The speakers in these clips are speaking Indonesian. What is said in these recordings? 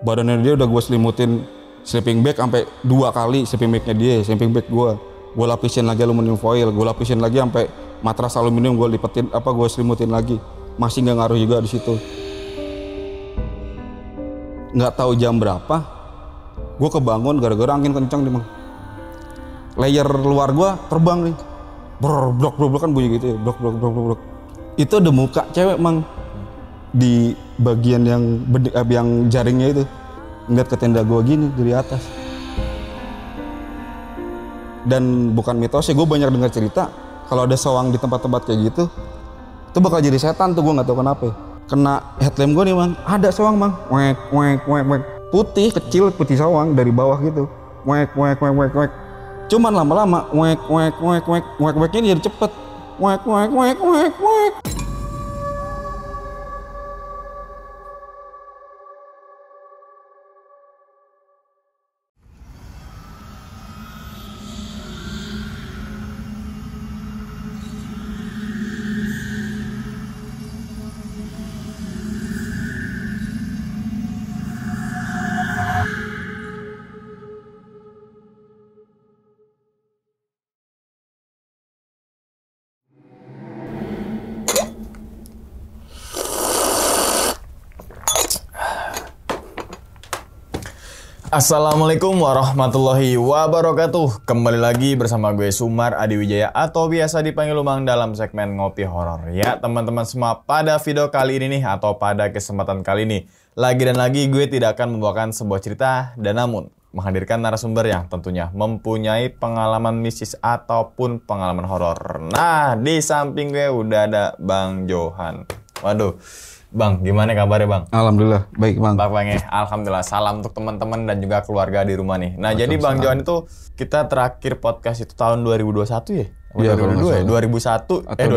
badannya dia udah gue selimutin sleeping bag sampai dua kali sleeping bagnya dia sleeping bag gue gue lapisin lagi aluminium foil gue lapisin lagi sampai matras aluminium gue lipetin apa gue selimutin lagi masih nggak ngaruh juga di situ nggak tahu jam berapa gue kebangun gara-gara angin kencang nih layer luar gue terbang nih brok brok brok kan bunyi gitu ya brok brok brok brok itu ada muka cewek emang di bagian yang yang jaringnya itu ngeliat ke tenda gue gini dari atas dan bukan mitos ya gue banyak dengar cerita kalau ada sawang di tempat-tempat kayak gitu itu bakal jadi setan tuh gue nggak tahu kenapa kena headlamp gue nih bang ada sawang bang wek wek wek wek putih kecil putih sawang dari bawah gitu wek wek wek wek wek cuman lama-lama wek wek wek wek wek weknya jadi cepet wek wek wek wek wek Assalamualaikum warahmatullahi wabarakatuh Kembali lagi bersama gue Sumar Adi Wijaya Atau biasa dipanggil Lumang dalam segmen Ngopi Horor Ya teman-teman semua pada video kali ini nih Atau pada kesempatan kali ini Lagi dan lagi gue tidak akan membawakan sebuah cerita Dan namun menghadirkan narasumber yang tentunya mempunyai pengalaman mistis ataupun pengalaman horor. Nah, di samping gue udah ada Bang Johan. Waduh, Bang, gimana kabarnya Bang? Alhamdulillah, baik Bang. Bang, bang ya. Alhamdulillah, salam untuk teman-teman dan juga keluarga di rumah nih. Nah, jadi Bang Johan itu kita terakhir podcast itu tahun 2021 ya? Iya, 2002 ya? 2001, eh, Atau eh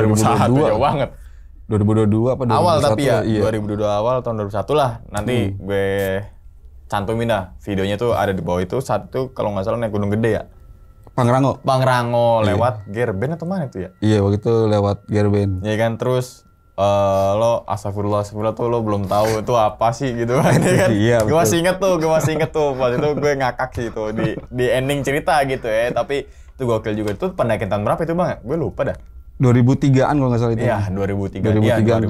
2001, 2002. jauh banget. 2022 apa 2021? Awal tapi ya, iya. 2002 awal tahun 2001 lah. Nanti hmm. gue cantumin dah videonya tuh ada di bawah itu satu kalau nggak salah naik gunung gede ya. Pangrango. Pangrango iya. lewat iya. Gerben atau mana itu ya? Iya, waktu itu lewat Gerben. Iya kan terus Uh, lo asafurullah astagfirullah tuh lo belum tahu itu apa sih gitu kan, ya kan? iya, gue masih inget tuh gue masih inget tuh pas itu gue ngakak sih tuh di di ending cerita gitu ya tapi itu gokil juga itu pendakian berapa itu bang gue lupa dah 2003-an kalau nggak salah itu. Iya,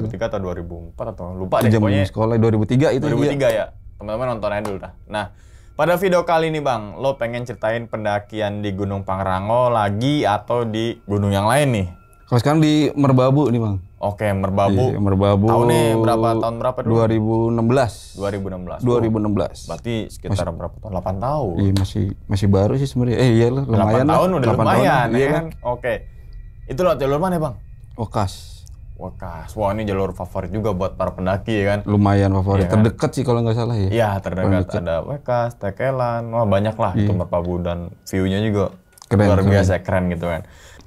2003. 2003, ya, 2003 atau 2004 atau lupa deh pokoknya. sekolah 2003 itu 2003 iya. dia. ya. Teman-teman nonton aja dulu dah. Nah, pada video kali ini Bang, lo pengen ceritain pendakian di Gunung Pangrango lagi atau di gunung yang lain nih? Kalau sekarang di Merbabu nih Bang. Oke, Merbabu. Iya, Merbabu. Tahun nih berapa tahun berapa dulu? 2016. 2016. 2016. Berarti sekitar masih, berapa tahun? 8 tahun. Iya, masih masih baru sih sebenarnya. Eh iya iyalah lumayan. 8 tahun lah. udah 8 lumayan, tahun, iya ya kan? Oke. Kan? Oke. Itu loh jalur mana, Bang? Wakas. Wakas. Wah, ini jalur favorit juga buat para pendaki ya kan? Lumayan favorit. Iya, kan? terdekat sih kalau nggak salah ya. Iya, terdekat, ada Wakas, Tekelan. Wah, banyak lah iya. itu Merbabu dan view-nya juga keren, luar biasa keren. keren gitu kan.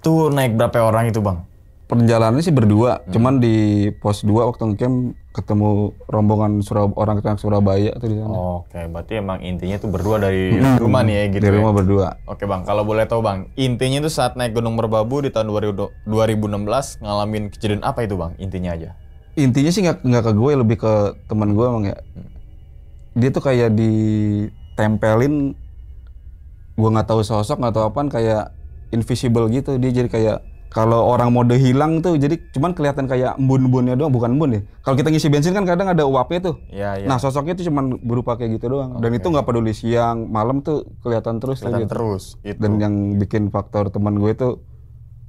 Tuh naik berapa orang itu, Bang? perjalanannya sih berdua, hmm. cuman di pos 2 waktu ngecamp ketemu rombongan Surab orang orang Surabaya tuh di sana. Oke, okay, berarti emang intinya tuh berdua dari hmm. rumah nih ya gitu. Dari ya? rumah ya? berdua. Oke, okay, Bang. Kalau boleh tahu, Bang, intinya tuh saat naik Gunung Merbabu di tahun 2016 ngalamin kejadian apa itu, Bang? Intinya aja. Intinya sih nggak nggak ke gue, lebih ke teman gue Bang ya. Hmm. Dia tuh kayak ditempelin gue nggak tahu sosok nggak tahu apaan kayak invisible gitu dia jadi kayak kalau orang mode hilang tuh jadi cuman kelihatan kayak embun-embunnya doang bukan embun ya kalau kita ngisi bensin kan kadang ada uapnya tuh ya, ya. nah sosoknya tuh cuman berupa kayak gitu doang okay. dan itu nggak peduli siang malam tuh kelihatan terus kelihatan gitu. terus itu. dan yang bikin faktor teman gue tuh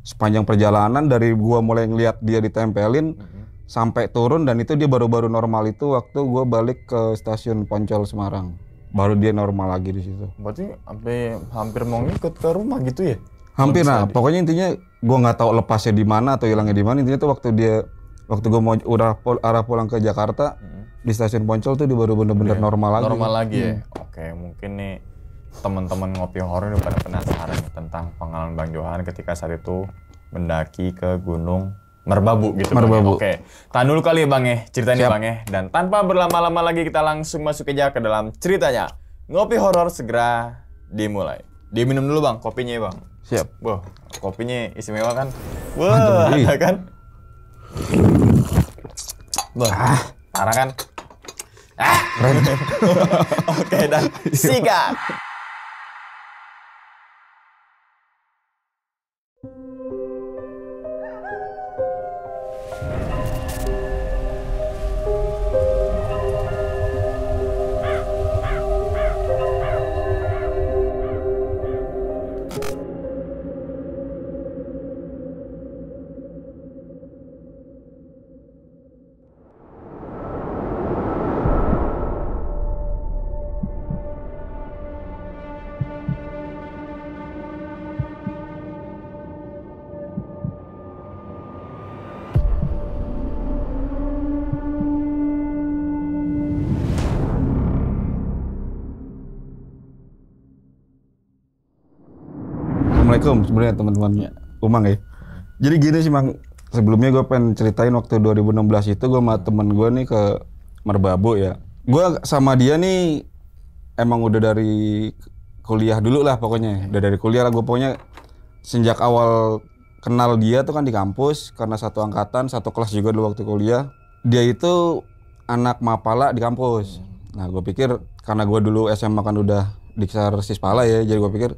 sepanjang perjalanan dari gua mulai ngeliat dia ditempelin mm -hmm. sampai turun dan itu dia baru-baru normal itu waktu gua balik ke stasiun Poncol Semarang baru dia normal lagi di situ berarti sampai hampir mau ngikut ke rumah gitu ya hampir nah pokoknya intinya gue nggak tahu lepasnya di mana atau hilangnya di mana intinya tuh waktu dia waktu gue mau arah, pul arah pulang ke Jakarta hmm. di stasiun Poncol tuh dia baru bener-bener okay. Iya. normal lagi normal lagi ya? hmm. ya oke mungkin nih teman-teman ngopi horor udah pada penasaran tentang pengalaman Bang Johan ketika saat itu mendaki ke Gunung Merbabu gitu. Ya? Merbabu. Oke. Tahan dulu kali ya Bang ya ceritanya Siap. Bang ya. Dan tanpa berlama-lama lagi kita langsung masuk aja ke dalam ceritanya. Ngopi horor segera dimulai. Diminum dulu Bang kopinya ya Bang. Siap. Wah, kopinya istimewa kan? Wah, ada kan? Wah, ah. parah kan? Ah. Oke, dan iya. sikat. Assalamualaikum sebenarnya teman-teman ya. Umang ya. Jadi gini sih Mang, sebelumnya gue pengen ceritain waktu 2016 itu gue sama temen gue nih ke Merbabu ya. Gue sama dia nih emang udah dari kuliah dulu lah pokoknya. Udah dari kuliah lah gue pokoknya sejak awal kenal dia tuh kan di kampus karena satu angkatan, satu kelas juga dulu waktu kuliah. Dia itu anak mapala di kampus. Nah gue pikir karena gue dulu SMA kan udah di pala ya, jadi gue pikir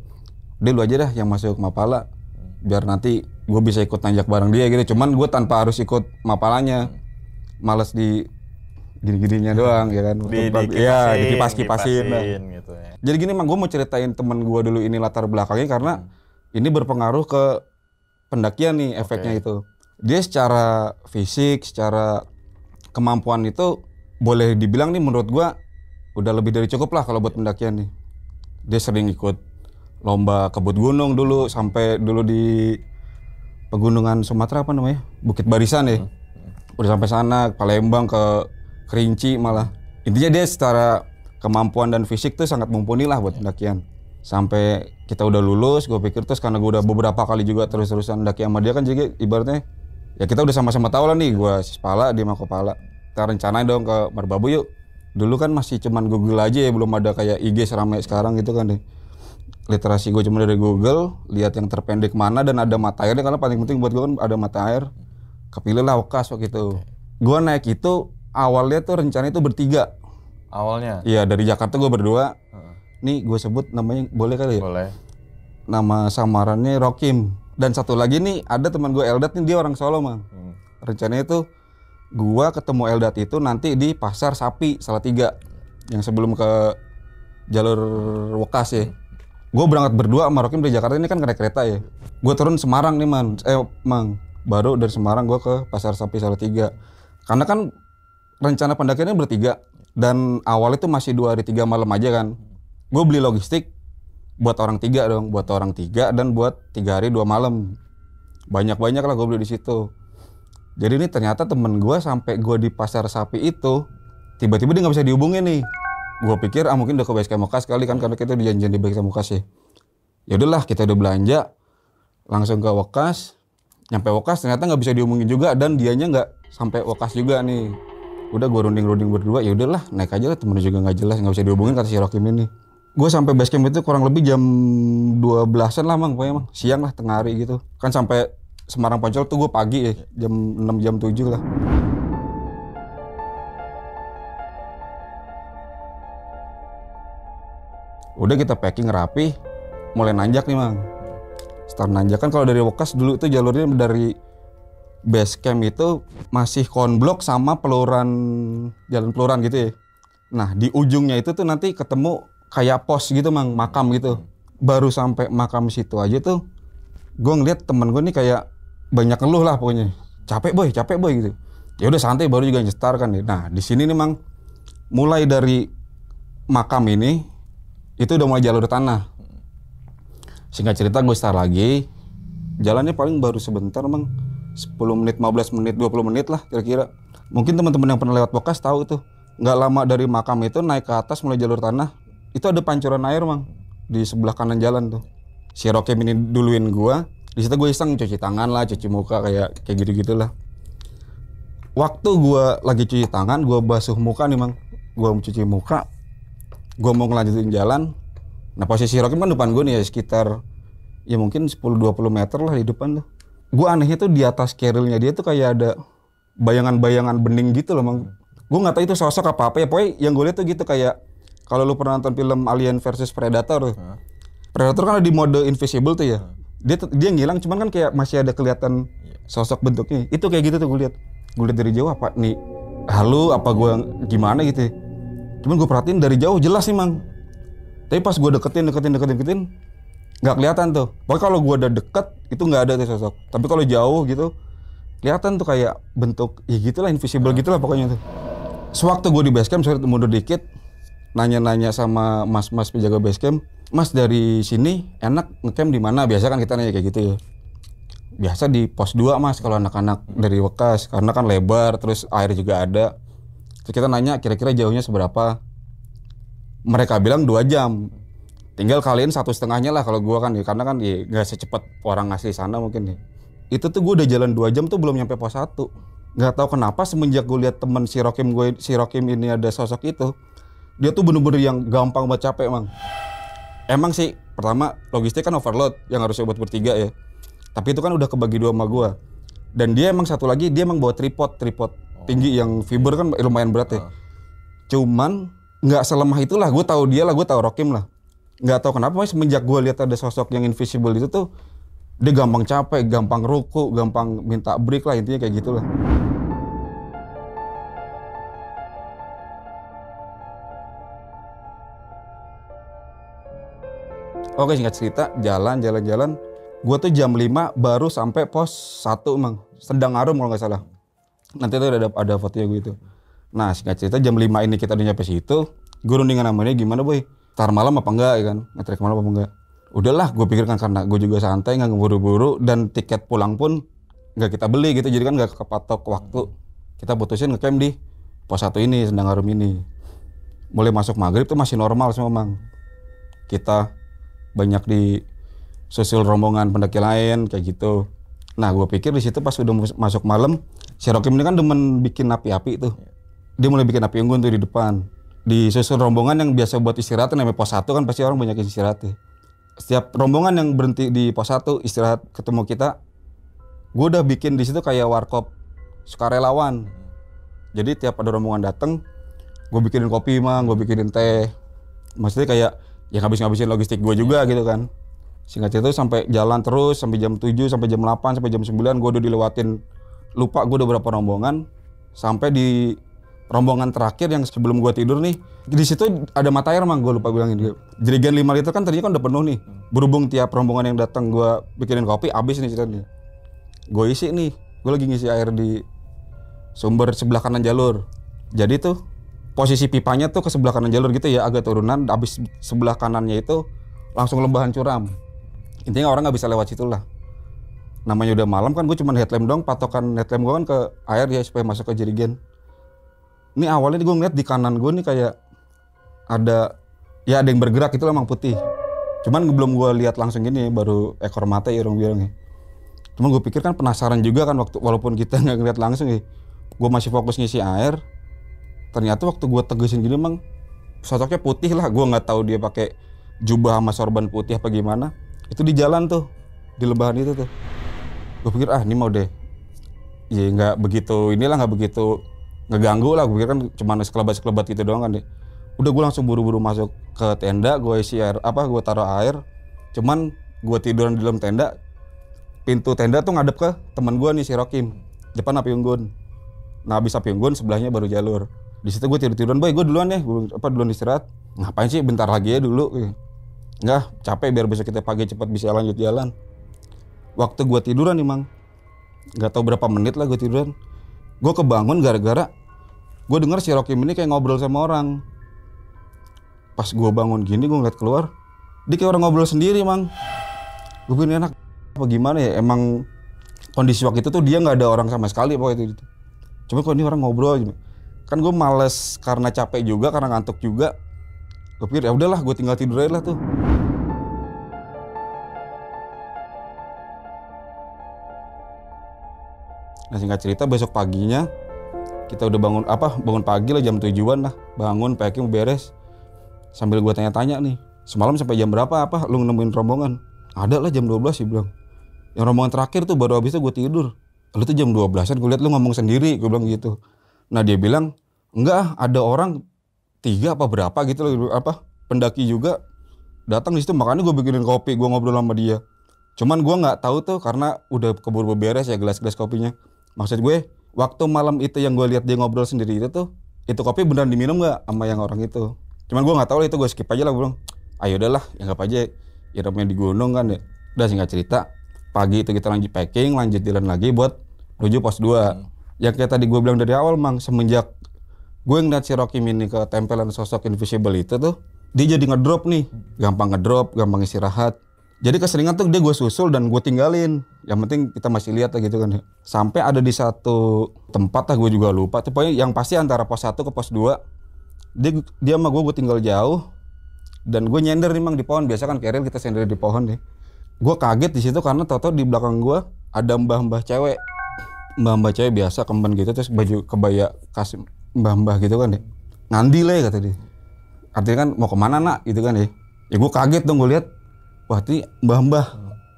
dia lu aja dah yang masuk Mapala biar nanti gue bisa ikut nanjak bareng dia gitu cuman gue tanpa harus ikut Mapalanya males di gini-gininya doang ya kan di, di ya di kipas kipasin, kipasin gitu ya. jadi gini mang gue mau ceritain temen gue dulu ini latar belakangnya karena hmm. ini berpengaruh ke pendakian nih efeknya okay. itu dia secara fisik secara kemampuan itu boleh dibilang nih menurut gue udah lebih dari cukup lah kalau buat iya. pendakian nih dia sering ikut lomba kebut gunung dulu sampai dulu di pegunungan Sumatera apa namanya Bukit Barisan ya hmm. udah sampai sana Palembang ke Kerinci malah intinya dia secara kemampuan dan fisik tuh sangat mumpuni lah buat ya. pendakian sampai kita udah lulus gue pikir terus karena gue udah beberapa kali juga terus-terusan pendaki sama dia kan jadi ibaratnya ya kita udah sama-sama tahu lah nih gue pala dia mah kepala kita rencanain dong ke Merbabu yuk dulu kan masih cuman Google aja ya belum ada kayak IG seramai sekarang gitu kan deh ya literasi gue cuma dari Google, lihat yang terpendek mana dan ada mata airnya karena paling penting buat gue kan ada mata air. kepilihlah lah Okas waktu itu. Okay. Gue naik itu awalnya tuh rencana itu bertiga. Awalnya? Iya dari Jakarta gue berdua. uh Nih gue sebut namanya boleh kali ya? Boleh. Nama samarannya Rokim. Dan satu lagi nih ada teman gue Eldat nih dia orang Solo mah Hmm. Rencananya tuh gue ketemu Eldat itu nanti di pasar sapi salah tiga yang sebelum ke jalur Wokas ya. Hmm gue berangkat berdua sama Rokim dari Jakarta ini kan kena kereta ya gue turun Semarang nih man eh mang baru dari Semarang gue ke pasar sapi tiga. karena kan rencana pendakiannya bertiga dan awal itu masih dua hari tiga malam aja kan gue beli logistik buat orang tiga dong buat orang tiga dan buat tiga hari dua malam banyak banyak lah gue beli di situ jadi ini ternyata temen gue sampai gue di pasar sapi itu tiba-tiba dia nggak bisa dihubungin nih gue pikir ah mungkin udah ke basecamp Mokas kali kan karena kita dijanjian di basecamp Mokas ya. Ya udahlah kita udah belanja langsung ke Wokas. Nyampe Wokas ternyata nggak bisa diomongin juga dan dianya nggak sampai Wokas juga nih. Udah gue runding-runding berdua ya udahlah naik aja lah temen juga nggak jelas nggak bisa diomongin kata si rocky ini. Gue sampai basecamp itu kurang lebih jam 12-an lah mang, pokoknya mang. siang lah tengah hari gitu. Kan sampai Semarang Poncol tuh gue pagi ya, jam 6 jam 7 lah. udah kita packing rapi mulai nanjak nih mang start nanjak kan kalau dari Wokas dulu itu jalurnya dari base camp itu masih konblok sama peluran jalan peluran gitu ya nah di ujungnya itu tuh nanti ketemu kayak pos gitu mang makam gitu baru sampai makam situ aja tuh gue ngeliat temen gue nih kayak banyak ngeluh lah pokoknya capek boy capek boy gitu ya udah santai baru juga nyetar kan nah di sini nih mang mulai dari makam ini itu udah mulai jalur tanah. Singkat cerita gue start lagi. Jalannya paling baru sebentar, Mang. 10 menit, 15 menit, 20 menit lah kira-kira. Mungkin teman-teman yang pernah lewat Bokas tahu itu Nggak lama dari makam itu naik ke atas mulai jalur tanah, itu ada pancuran air, Mang. Di sebelah kanan jalan tuh. Si Roke ini duluin gua. Di situ gue iseng cuci tangan lah, cuci muka kayak kayak gitu-gitulah. Waktu gua lagi cuci tangan, gua basuh muka nih, Mang. Gua mencuci muka, gue mau ngelanjutin jalan nah posisi Rocky kan depan gue nih ya sekitar ya mungkin 10-20 meter lah di depan tuh gue anehnya tuh di atas kerilnya dia tuh kayak ada bayangan-bayangan bening gitu loh gue gak tau itu sosok apa apa ya pokoknya yang gue lihat tuh gitu kayak kalau lu pernah nonton film Alien versus Predator tuh. Predator kan ada di mode invisible tuh ya dia dia ngilang cuman kan kayak masih ada kelihatan iya. sosok bentuknya itu kayak gitu tuh gue lihat gue lihat dari jauh apa nih halo apa gue gimana gitu ya Cuman gue perhatiin dari jauh jelas sih mang. Tapi pas gue deketin, deketin, deketin, deketin, nggak kelihatan tuh. Pokoknya kalau gue udah deket itu nggak ada tuh sosok. Tapi kalau jauh gitu, kelihatan tuh kayak bentuk ya gitulah invisible gitulah pokoknya tuh. Sewaktu gue di basecamp, saya mundur dikit, nanya-nanya sama mas-mas penjaga basecamp, mas dari sini enak ngecamp di mana? Biasa kan kita nanya kayak gitu ya biasa di pos 2 mas kalau anak-anak dari Wekas karena kan lebar terus air juga ada kita nanya kira-kira jauhnya seberapa. Mereka bilang dua jam. Tinggal kalian satu setengahnya lah kalau gue kan ya karena kan ya, gak secepat orang asli sana mungkin ya. Itu tuh gue udah jalan dua jam tuh belum nyampe pos satu. Gak tahu kenapa semenjak gue lihat temen si Rokim gue si Rokim ini ada sosok itu, dia tuh bener-bener yang gampang buat capek emang. Emang sih pertama logistik kan overload yang harusnya buat bertiga ya. Tapi itu kan udah kebagi dua sama gue dan dia emang satu lagi dia emang bawa tripod, tripod oh. tinggi yang fiber kan lumayan berat ya. Uh. Cuman nggak selemah itulah, gue tahu dia lah, gue tahu Rokim lah. Nggak tahu kenapa, semenjak gue lihat ada sosok yang invisible itu tuh, dia gampang capek, gampang ruku, gampang minta break lah intinya kayak gitulah. Oke singkat cerita, jalan, jalan, jalan gue tuh jam 5 baru sampai pos 1 emang sedang arum kalau nggak salah nanti tuh ada ada fotonya gue itu nah singkat cerita jam 5 ini kita udah nyampe situ gue rundingan namanya gimana boy tar malam apa enggak ya kan ngetrek malam apa enggak udahlah gue pikirkan karena gue juga santai nggak buru-buru dan tiket pulang pun nggak kita beli gitu jadi kan nggak kepatok waktu kita putusin ngecamp di pos satu ini sedang arum ini mulai masuk maghrib tuh masih normal sih memang kita banyak di susul rombongan pendaki lain kayak gitu. Nah, gue pikir di situ pas udah masuk malam, si Rocky ini kan demen bikin api-api tuh. Dia mulai bikin api unggun tuh di depan. Di susul rombongan yang biasa buat istirahat, namanya pos satu kan pasti orang banyak istirahat ya. Setiap rombongan yang berhenti di pos satu istirahat ketemu kita, gue udah bikin di situ kayak warkop sukarelawan. Jadi tiap ada rombongan dateng, gue bikinin kopi mang, gue bikinin teh. Maksudnya kayak ya habis ngabisin logistik gue juga iya. gitu kan singkat cerita sampai jalan terus sampai jam 7 sampai jam 8 sampai jam 9 gue udah dilewatin lupa gue udah berapa rombongan sampai di rombongan terakhir yang sebelum gue tidur nih di situ ada mata air mang gue lupa bilangin dia jerigen lima liter kan tadinya kan udah penuh nih berhubung tiap rombongan yang datang gue bikinin kopi habis nih ceritanya gue isi nih gue lagi ngisi air di sumber sebelah kanan jalur jadi tuh posisi pipanya tuh ke sebelah kanan jalur gitu ya agak turunan habis sebelah kanannya itu langsung lembahan curam intinya orang nggak bisa lewat situ lah namanya udah malam kan gue cuma headlamp dong patokan headlamp gue kan ke air ya supaya masuk ke jerigen ini awalnya gue ngeliat di kanan gue nih kayak ada ya ada yang bergerak itu emang putih cuman belum gue lihat langsung gini baru ekor mata irung ya, ya cuman gue pikir kan penasaran juga kan waktu walaupun kita nggak ngeliat langsung ya gue masih fokus ngisi air ternyata waktu gue tegesin gini emang sosoknya putih lah gue nggak tahu dia pakai jubah sama sorban putih apa gimana itu di jalan tuh di lebahan itu tuh gue pikir ah ini mau deh ya nggak begitu inilah nggak begitu ngeganggu lah gue pikir kan cuma sekelebat sekelebat gitu doang kan deh ya. udah gue langsung buru-buru masuk ke tenda gue isi air apa gue taruh air cuman gue tiduran di dalam tenda pintu tenda tuh ngadep ke teman gue nih si Rokim depan api unggun nah habis api unggun sebelahnya baru jalur di situ gue tidur tiduran boy gue duluan ya gue apa duluan istirahat ngapain sih bentar lagi ya dulu gitu. Enggak, capek biar bisa kita pagi cepat bisa lanjut jalan. Waktu gue tiduran nih, Mang. Gak tau berapa menit lah gue tiduran. Gue kebangun gara-gara gue denger si Rocky ini kayak ngobrol sama orang. Pas gue bangun gini, gue ngeliat keluar. Dia kayak orang ngobrol sendiri, Mang. Gue bikin enak. Apa gimana ya, emang kondisi waktu itu tuh dia nggak ada orang sama sekali pokoknya itu. Gitu. Cuma kok ini orang ngobrol. Gitu. Kan gue males karena capek juga, karena ngantuk juga. Gue pikir ya udahlah, gue tinggal tidur aja lah tuh. Nah singkat cerita besok paginya kita udah bangun apa bangun pagi lah jam tujuan lah bangun packing beres sambil gue tanya-tanya nih semalam sampai jam berapa apa lu nemuin rombongan ada lah jam 12 sih bilang yang rombongan terakhir tuh baru habis itu gue tidur lu tuh jam 12an gue liat lu ngomong sendiri gue bilang gitu nah dia bilang enggak ah, ada orang tiga apa berapa gitu loh apa pendaki juga datang di situ makanya gue bikinin kopi gue ngobrol sama dia cuman gue nggak tahu tuh karena udah keburu beres ya gelas-gelas kopinya maksud gue waktu malam itu yang gue lihat dia ngobrol sendiri itu tuh itu kopi beneran diminum nggak sama yang orang itu cuman gue nggak tahu itu gue skip aja lah gue bilang ayo ah, ya udahlah ya anggap aja ya namanya di gunung kan ya udah singkat cerita pagi itu kita lanjut packing lanjut jalan lagi buat menuju pos 2 hmm. yang kayak tadi gue bilang dari awal mang semenjak gue ngeliat si Rocky Mini ke tempelan sosok invisible itu tuh dia jadi ngedrop nih gampang ngedrop gampang istirahat jadi keseringan tuh dia gue susul dan gue tinggalin. Yang penting kita masih lihat lah gitu kan. Sampai ada di satu tempat lah gue juga lupa. Tapi yang pasti antara pos 1 ke pos 2. Dia, dia sama gue, gue tinggal jauh. Dan gue nyender memang di pohon. Biasa kan Keril kita sendiri di pohon deh. Gue kaget di situ karena tau di belakang gue ada mbah-mbah cewek. Mbah-mbah cewek biasa kemben gitu terus baju kebaya kasih mbah-mbah gitu kan deh. Ngandi lah ya kata dia. Artinya kan mau kemana nak gitu kan deh. Ya, ya gue kaget dong gue lihat wah ini mbah-mbah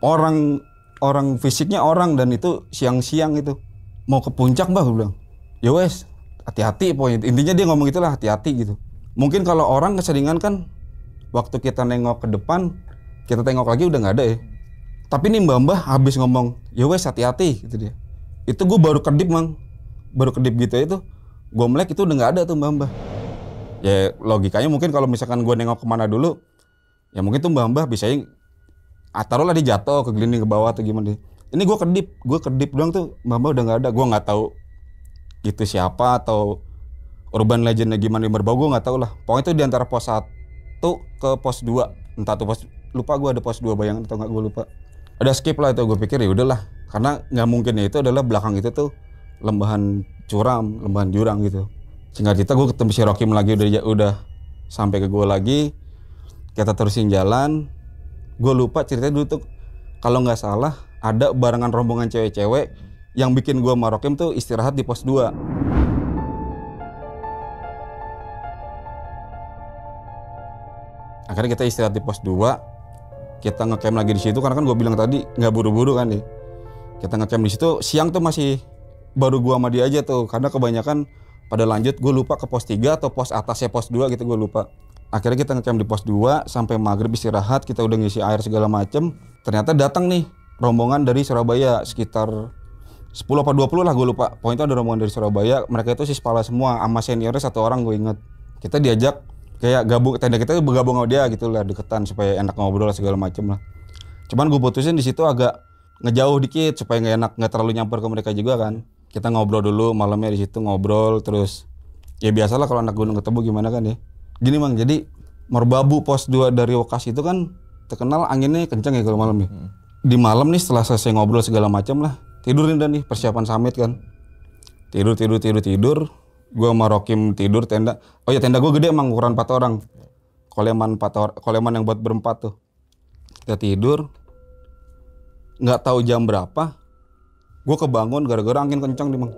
orang orang fisiknya orang dan itu siang-siang itu mau ke puncak mbah gue bilang ya wes hati-hati poin intinya dia ngomong itulah hati-hati gitu mungkin kalau orang keseringan kan waktu kita nengok ke depan kita tengok lagi udah nggak ada ya tapi ini mbah mbah habis ngomong ya wes hati-hati gitu dia itu gue baru kedip mang baru kedip gitu ya itu gue melek itu udah nggak ada tuh mbah mbah ya logikanya mungkin kalau misalkan gue nengok kemana dulu ya mungkin tuh mbah mbah bisa ya ah taruhlah dia jatuh ke gelinding ke bawah atau gimana deh ini gue kedip gue kedip doang tuh mama udah nggak ada gue nggak tahu itu siapa atau urban legendnya gimana yang berbau gue nggak tahu lah pokoknya itu di antara pos satu ke pos dua entah tuh pos lupa gue ada pos dua bayangan atau nggak gue lupa ada skip lah itu gue pikir ya udahlah karena nggak mungkin ya, itu adalah belakang itu tuh lembahan curam lembahan jurang gitu singkat cerita gue ketemu si Rokim lagi udah udah sampai ke gue lagi kita terusin jalan gue lupa ceritanya dulu tuh kalau nggak salah ada barengan rombongan cewek-cewek yang bikin gue marokim tuh istirahat di pos 2 akhirnya kita istirahat di pos 2 kita ngecamp lagi di situ karena kan gue bilang tadi nggak buru-buru kan nih kita ngecamp di situ siang tuh masih baru gue sama dia aja tuh karena kebanyakan pada lanjut gue lupa ke pos 3 atau pos atasnya pos 2 gitu gue lupa akhirnya kita ngecam di pos 2 sampai maghrib istirahat kita udah ngisi air segala macem ternyata datang nih rombongan dari Surabaya sekitar 10 apa 20 lah gue lupa Poin poinnya ada rombongan dari Surabaya mereka itu sih sepala semua sama seniornya satu orang gue inget kita diajak kayak gabung tenda kita bergabung sama dia gitu lah deketan supaya enak ngobrol segala macem lah cuman gue putusin di situ agak ngejauh dikit supaya nggak enak nggak terlalu nyamper ke mereka juga kan kita ngobrol dulu malamnya di situ ngobrol terus ya biasalah kalau anak gunung ketemu gimana kan ya Gini mang, jadi Merbabu Pos dua dari Wokas itu kan terkenal anginnya kencang ya kalau malam ya. Hmm. Di malam nih setelah selesai ngobrol segala macam lah, tidur nih dan nih persiapan summit kan. Tidur tidur tidur tidur, gue sama tidur tenda. Oh ya tenda gue gede emang ukuran empat orang. Koleman empat orang, koleman yang buat berempat tuh. Kita tidur. Gak tahu jam berapa, gue kebangun gara-gara angin kencang nih, Bang.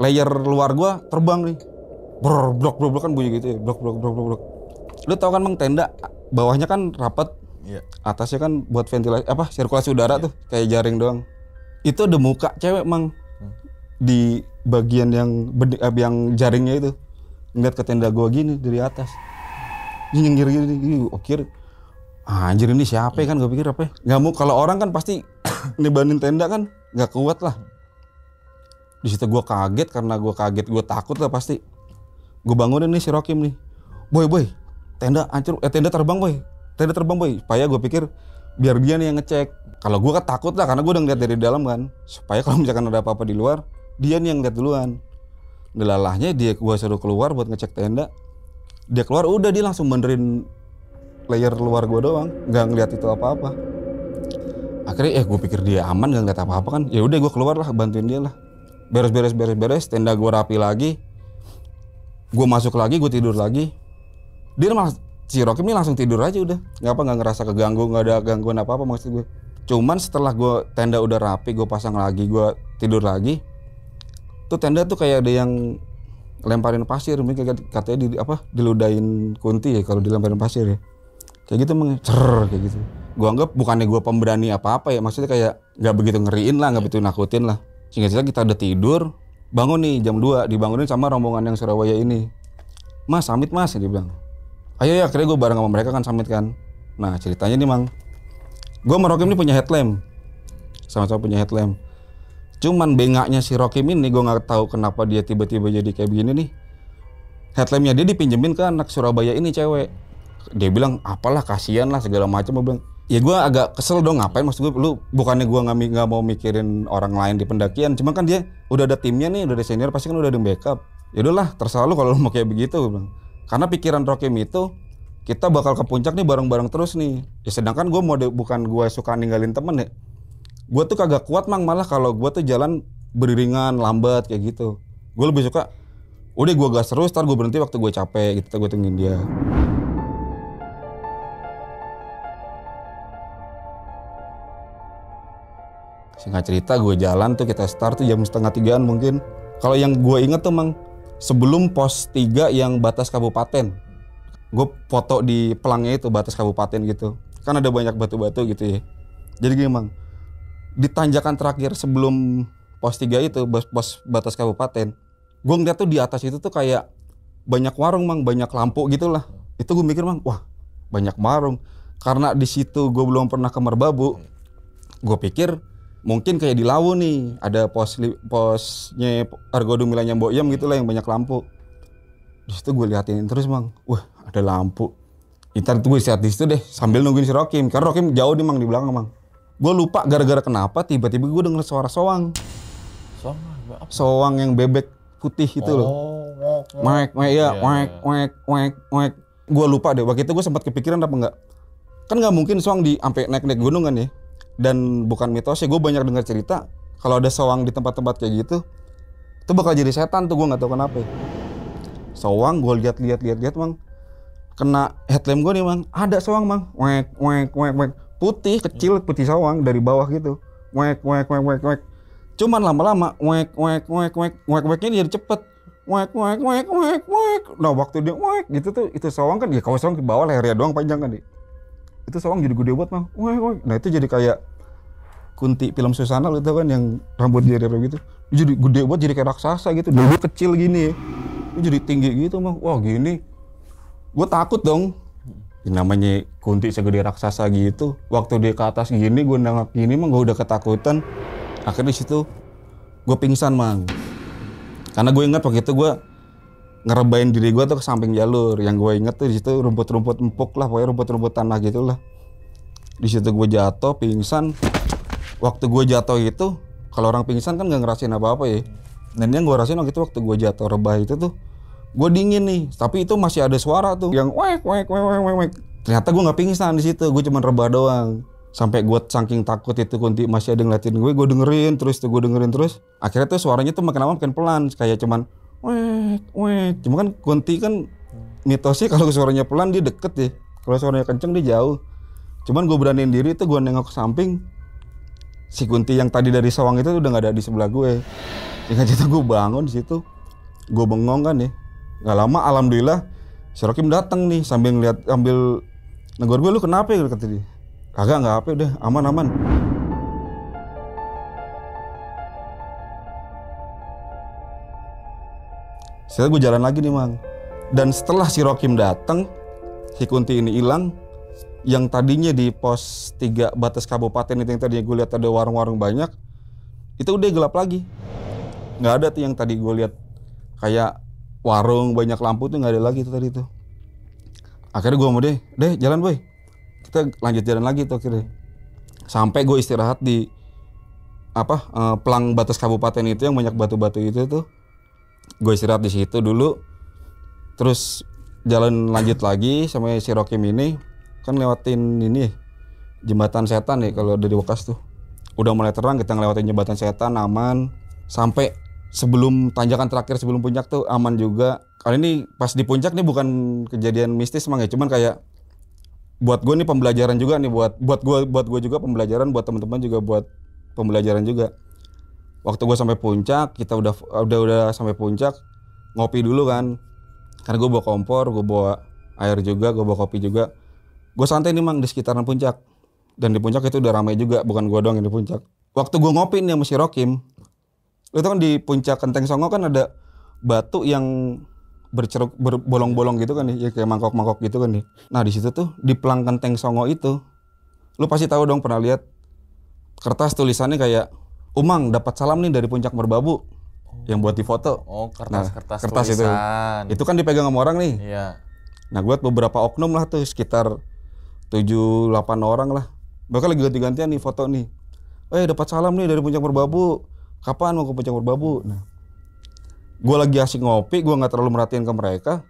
Layer luar gue terbang nih brok brok brok kan bunyi gitu ya brok brok brok brok lu tau kan mang tenda bawahnya kan rapat yeah. atasnya kan buat ventilasi apa sirkulasi udara yeah. tuh kayak jaring doang itu ada muka cewek mang hmm. di bagian yang eh, yang jaringnya itu ngeliat ke tenda gua gini dari atas ini nyengir gini, gini okir anjir ini siapa ya kan gue pikir apa ya nggak mau kalau orang kan pasti nebanin tenda kan nggak kuat lah di situ gua kaget karena gua kaget gua takut lah pasti gue bangunin nih si Rokim nih boy boy tenda ancur, eh, tenda terbang boy tenda terbang boy supaya gue pikir biar dia nih yang ngecek kalau gue kan takut lah karena gue udah ngeliat dari dalam kan supaya kalau misalkan ada apa-apa di luar dia nih yang ngeliat duluan delalahnya dia gue suruh keluar buat ngecek tenda dia keluar udah dia langsung benerin layer luar gue doang nggak ngeliat itu apa-apa akhirnya eh gue pikir dia aman nggak ngeliat apa-apa kan ya udah gue keluar lah bantuin dia lah beres beres beres beres tenda gue rapi lagi gue masuk lagi gue tidur lagi dia malah si Rocky ini langsung tidur aja udah nggak apa nggak ngerasa keganggu nggak ada gangguan apa apa maksud gue cuman setelah gue tenda udah rapi gue pasang lagi gue tidur lagi tuh tenda tuh kayak ada yang lemparin pasir mungkin kayak katanya di apa diludahin kunti ya kalau dilemparin pasir ya kayak gitu mengecer kayak gitu gue anggap bukannya gue pemberani apa apa ya maksudnya kayak nggak begitu ngeriin lah nggak iya. begitu nakutin lah singkat cerita kita udah tidur bangun nih jam 2 dibangunin sama rombongan yang Surabaya ini mas samit mas dia bilang ayo ya akhirnya gue bareng sama mereka kan samit kan nah ceritanya nih mang gue sama Rokim ini punya headlamp sama-sama punya headlamp cuman bengaknya si Rokim ini gue nggak tahu kenapa dia tiba-tiba jadi kayak begini nih headlampnya dia dipinjemin ke anak Surabaya ini cewek dia bilang apalah kasihan lah segala macam gue bilang ya gue agak kesel dong ngapain maksud gue lu bukannya gue nggak nggak mau mikirin orang lain di pendakian cuma kan dia udah ada timnya nih udah ada senior pasti kan udah ada backup ya udahlah terserah lu kalau lu mau kayak begitu karena pikiran Rocky itu kita bakal ke puncak nih bareng-bareng terus nih ya sedangkan gue mau bukan gue suka ninggalin temen ya gue tuh kagak kuat mang malah kalau gue tuh jalan beriringan lambat kayak gitu gue lebih suka udah gue gas terus tar gue berhenti waktu gue capek gitu gue tungguin dia singkat cerita gue jalan tuh kita start tuh jam setengah tigaan mungkin kalau yang gue inget tuh mang sebelum pos tiga yang batas kabupaten gue foto di pelangnya itu batas kabupaten gitu kan ada banyak batu-batu gitu ya jadi gini emang. di tanjakan terakhir sebelum pos tiga itu pos, batas kabupaten gue ngeliat tuh di atas itu tuh kayak banyak warung mang banyak lampu gitu lah. itu gue mikir mang wah banyak warung karena di situ gue belum pernah ke Merbabu gue pikir mungkin kayak di Lawu nih ada pos posnya Argo Dumilanya Mbok Yam gitu lah yang banyak lampu terus itu gue liatin terus mang wah ada lampu ntar gue istirahat di situ deh sambil nungguin si Rokim karena Rokim jauh nih mang di belakang mang gue lupa gara-gara kenapa tiba-tiba gue denger suara soang soang apa? soang yang bebek putih itu oh, loh Mek, mek, iya, ya, mek, mek, mek, mek. Gue lupa deh, waktu itu gue sempat kepikiran apa enggak. Kan nggak mungkin soang di sampai naik-naik gunung kan ya dan bukan mitos ya gue banyak dengar cerita kalau ada sawang di tempat-tempat kayak gitu itu bakal jadi setan tuh gue nggak tahu kenapa ya. gue lihat lihat lihat lihat mang kena headlamp gue nih mang ada sawang mang wek wek wek wek putih kecil putih sawang dari bawah gitu wek wek wek wek wek cuman lama-lama wek wek wek wek wek weknya jadi cepet wek wek wek wek wek nah waktu dia wek gitu tuh itu sawang kan ya kalau soang ke bawah lehernya doang panjang kan dia ya itu sawang jadi gede buat mang wah nah itu jadi kayak kunti film Susana lu tau kan yang rambut jadi gitu jadi gede buat jadi kayak raksasa gitu dulu kecil gini itu jadi tinggi gitu mang wah gini gue takut dong namanya kunti segede raksasa gitu waktu dia ke atas gini gue nengok gini mang gue udah ketakutan akhirnya situ gue pingsan mang karena gue ingat waktu itu gue ngerebain diri gue tuh ke samping jalur yang gue inget tuh di situ rumput-rumput empuk lah pokoknya rumput-rumput tanah gitu lah di situ gue jatuh pingsan waktu gue jatuh itu kalau orang pingsan kan nggak ngerasain apa apa ya dan yang gue rasain waktu itu waktu gue jatuh rebah itu tuh gue dingin nih tapi itu masih ada suara tuh yang wek wek wek wek wek ternyata gue nggak pingsan di situ gue cuma rebah doang sampai gue saking takut itu kunti masih ada ngeliatin gue gue dengerin terus tuh gue dengerin terus akhirnya tuh suaranya tuh makin lama makin pelan kayak cuman wek wek cuma kan kunti kan mitosnya kalau suaranya pelan dia deket ya kalau suaranya kenceng dia jauh cuman gue beraniin diri itu gue nengok ke samping si kunti yang tadi dari sawang itu udah nggak ada di sebelah gue singkat ya cerita gue bangun di situ gue bengong kan ya nggak lama alhamdulillah si Rokim datang nih sambil ngeliat ambil negor gue lu kenapa ya kata dia kagak nggak apa udah aman aman Setelah gue jalan lagi nih mang. Dan setelah si Rokim datang, si Kunti ini hilang, yang tadinya di pos 3 batas kabupaten itu yang tadinya gue lihat ada warung-warung banyak, itu udah gelap lagi. Nggak ada tuh yang tadi gue lihat kayak warung banyak lampu tuh nggak ada lagi itu tadi tuh. Akhirnya gue mau deh, deh jalan boy. Kita lanjut jalan lagi tuh akhirnya. Sampai gue istirahat di apa eh, pelang batas kabupaten itu yang banyak batu-batu itu tuh gue istirahat di situ dulu terus jalan lanjut lagi sama si Rokim ini kan lewatin ini jembatan setan nih ya, kalau dari bekas tuh udah mulai terang kita ngelewatin jembatan setan aman sampai sebelum tanjakan terakhir sebelum puncak tuh aman juga kali ini pas di puncak nih bukan kejadian mistis emang ya cuman kayak buat gue nih pembelajaran juga nih buat buat gue buat gue juga pembelajaran buat teman-teman juga buat pembelajaran juga waktu gue sampai puncak kita udah udah udah sampai puncak ngopi dulu kan karena gue bawa kompor gue bawa air juga gue bawa kopi juga gue santai nih mang di sekitaran puncak dan di puncak itu udah ramai juga bukan gue doang yang di puncak waktu gue ngopi nih sama si Rokim itu kan di puncak Kenteng Songo kan ada batu yang berceruk berbolong-bolong gitu kan ya kayak mangkok-mangkok gitu kan nih. Nah di situ tuh di pelang Kenteng Songo itu, lu pasti tahu dong pernah lihat kertas tulisannya kayak Umang dapat salam nih dari puncak merbabu oh. yang buat di foto. Oh, kertas-kertas nah, kertas, kertas itu. Itu kan dipegang sama orang nih. Iya. Nah, gue beberapa oknum lah tuh sekitar tujuh delapan orang lah. Bahkan lagi ganti-gantian nih foto nih. Eh, dapat salam nih dari puncak merbabu. Kapan mau ke puncak merbabu? Nah, gue lagi asik ngopi, gue nggak terlalu merhatiin ke mereka.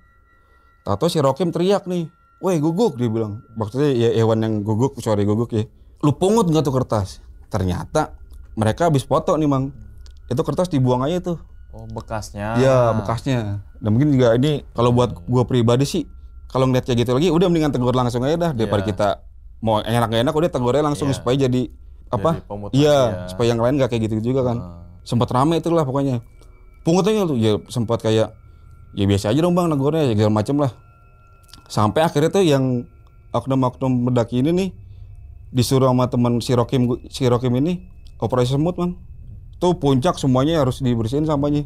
Tato si Rokim teriak nih, Woi guguk dia bilang. Maksudnya ya hewan yang guguk, sorry guguk ya. Lu pungut nggak tuh kertas? Ternyata mereka habis foto nih mang itu kertas dibuang aja tuh oh bekasnya ya bekasnya dan mungkin juga ini kalau buat gua pribadi sih kalau ngeliatnya gitu lagi udah mendingan tegur langsung aja dah daripada yeah. kita mau enak gak enak udah tegurnya langsung yeah. supaya jadi apa iya ya. supaya yang lain gak kayak gitu juga kan hmm. Ah. sempat rame lah pokoknya pungutnya tuh ya sempat kayak ya biasa aja dong bang negornya ya segala macem lah sampai akhirnya tuh yang oknum-oknum mendaki ini nih disuruh sama teman si Rokim si Rokim ini operasi semut man tuh puncak semuanya harus dibersihin sampahnya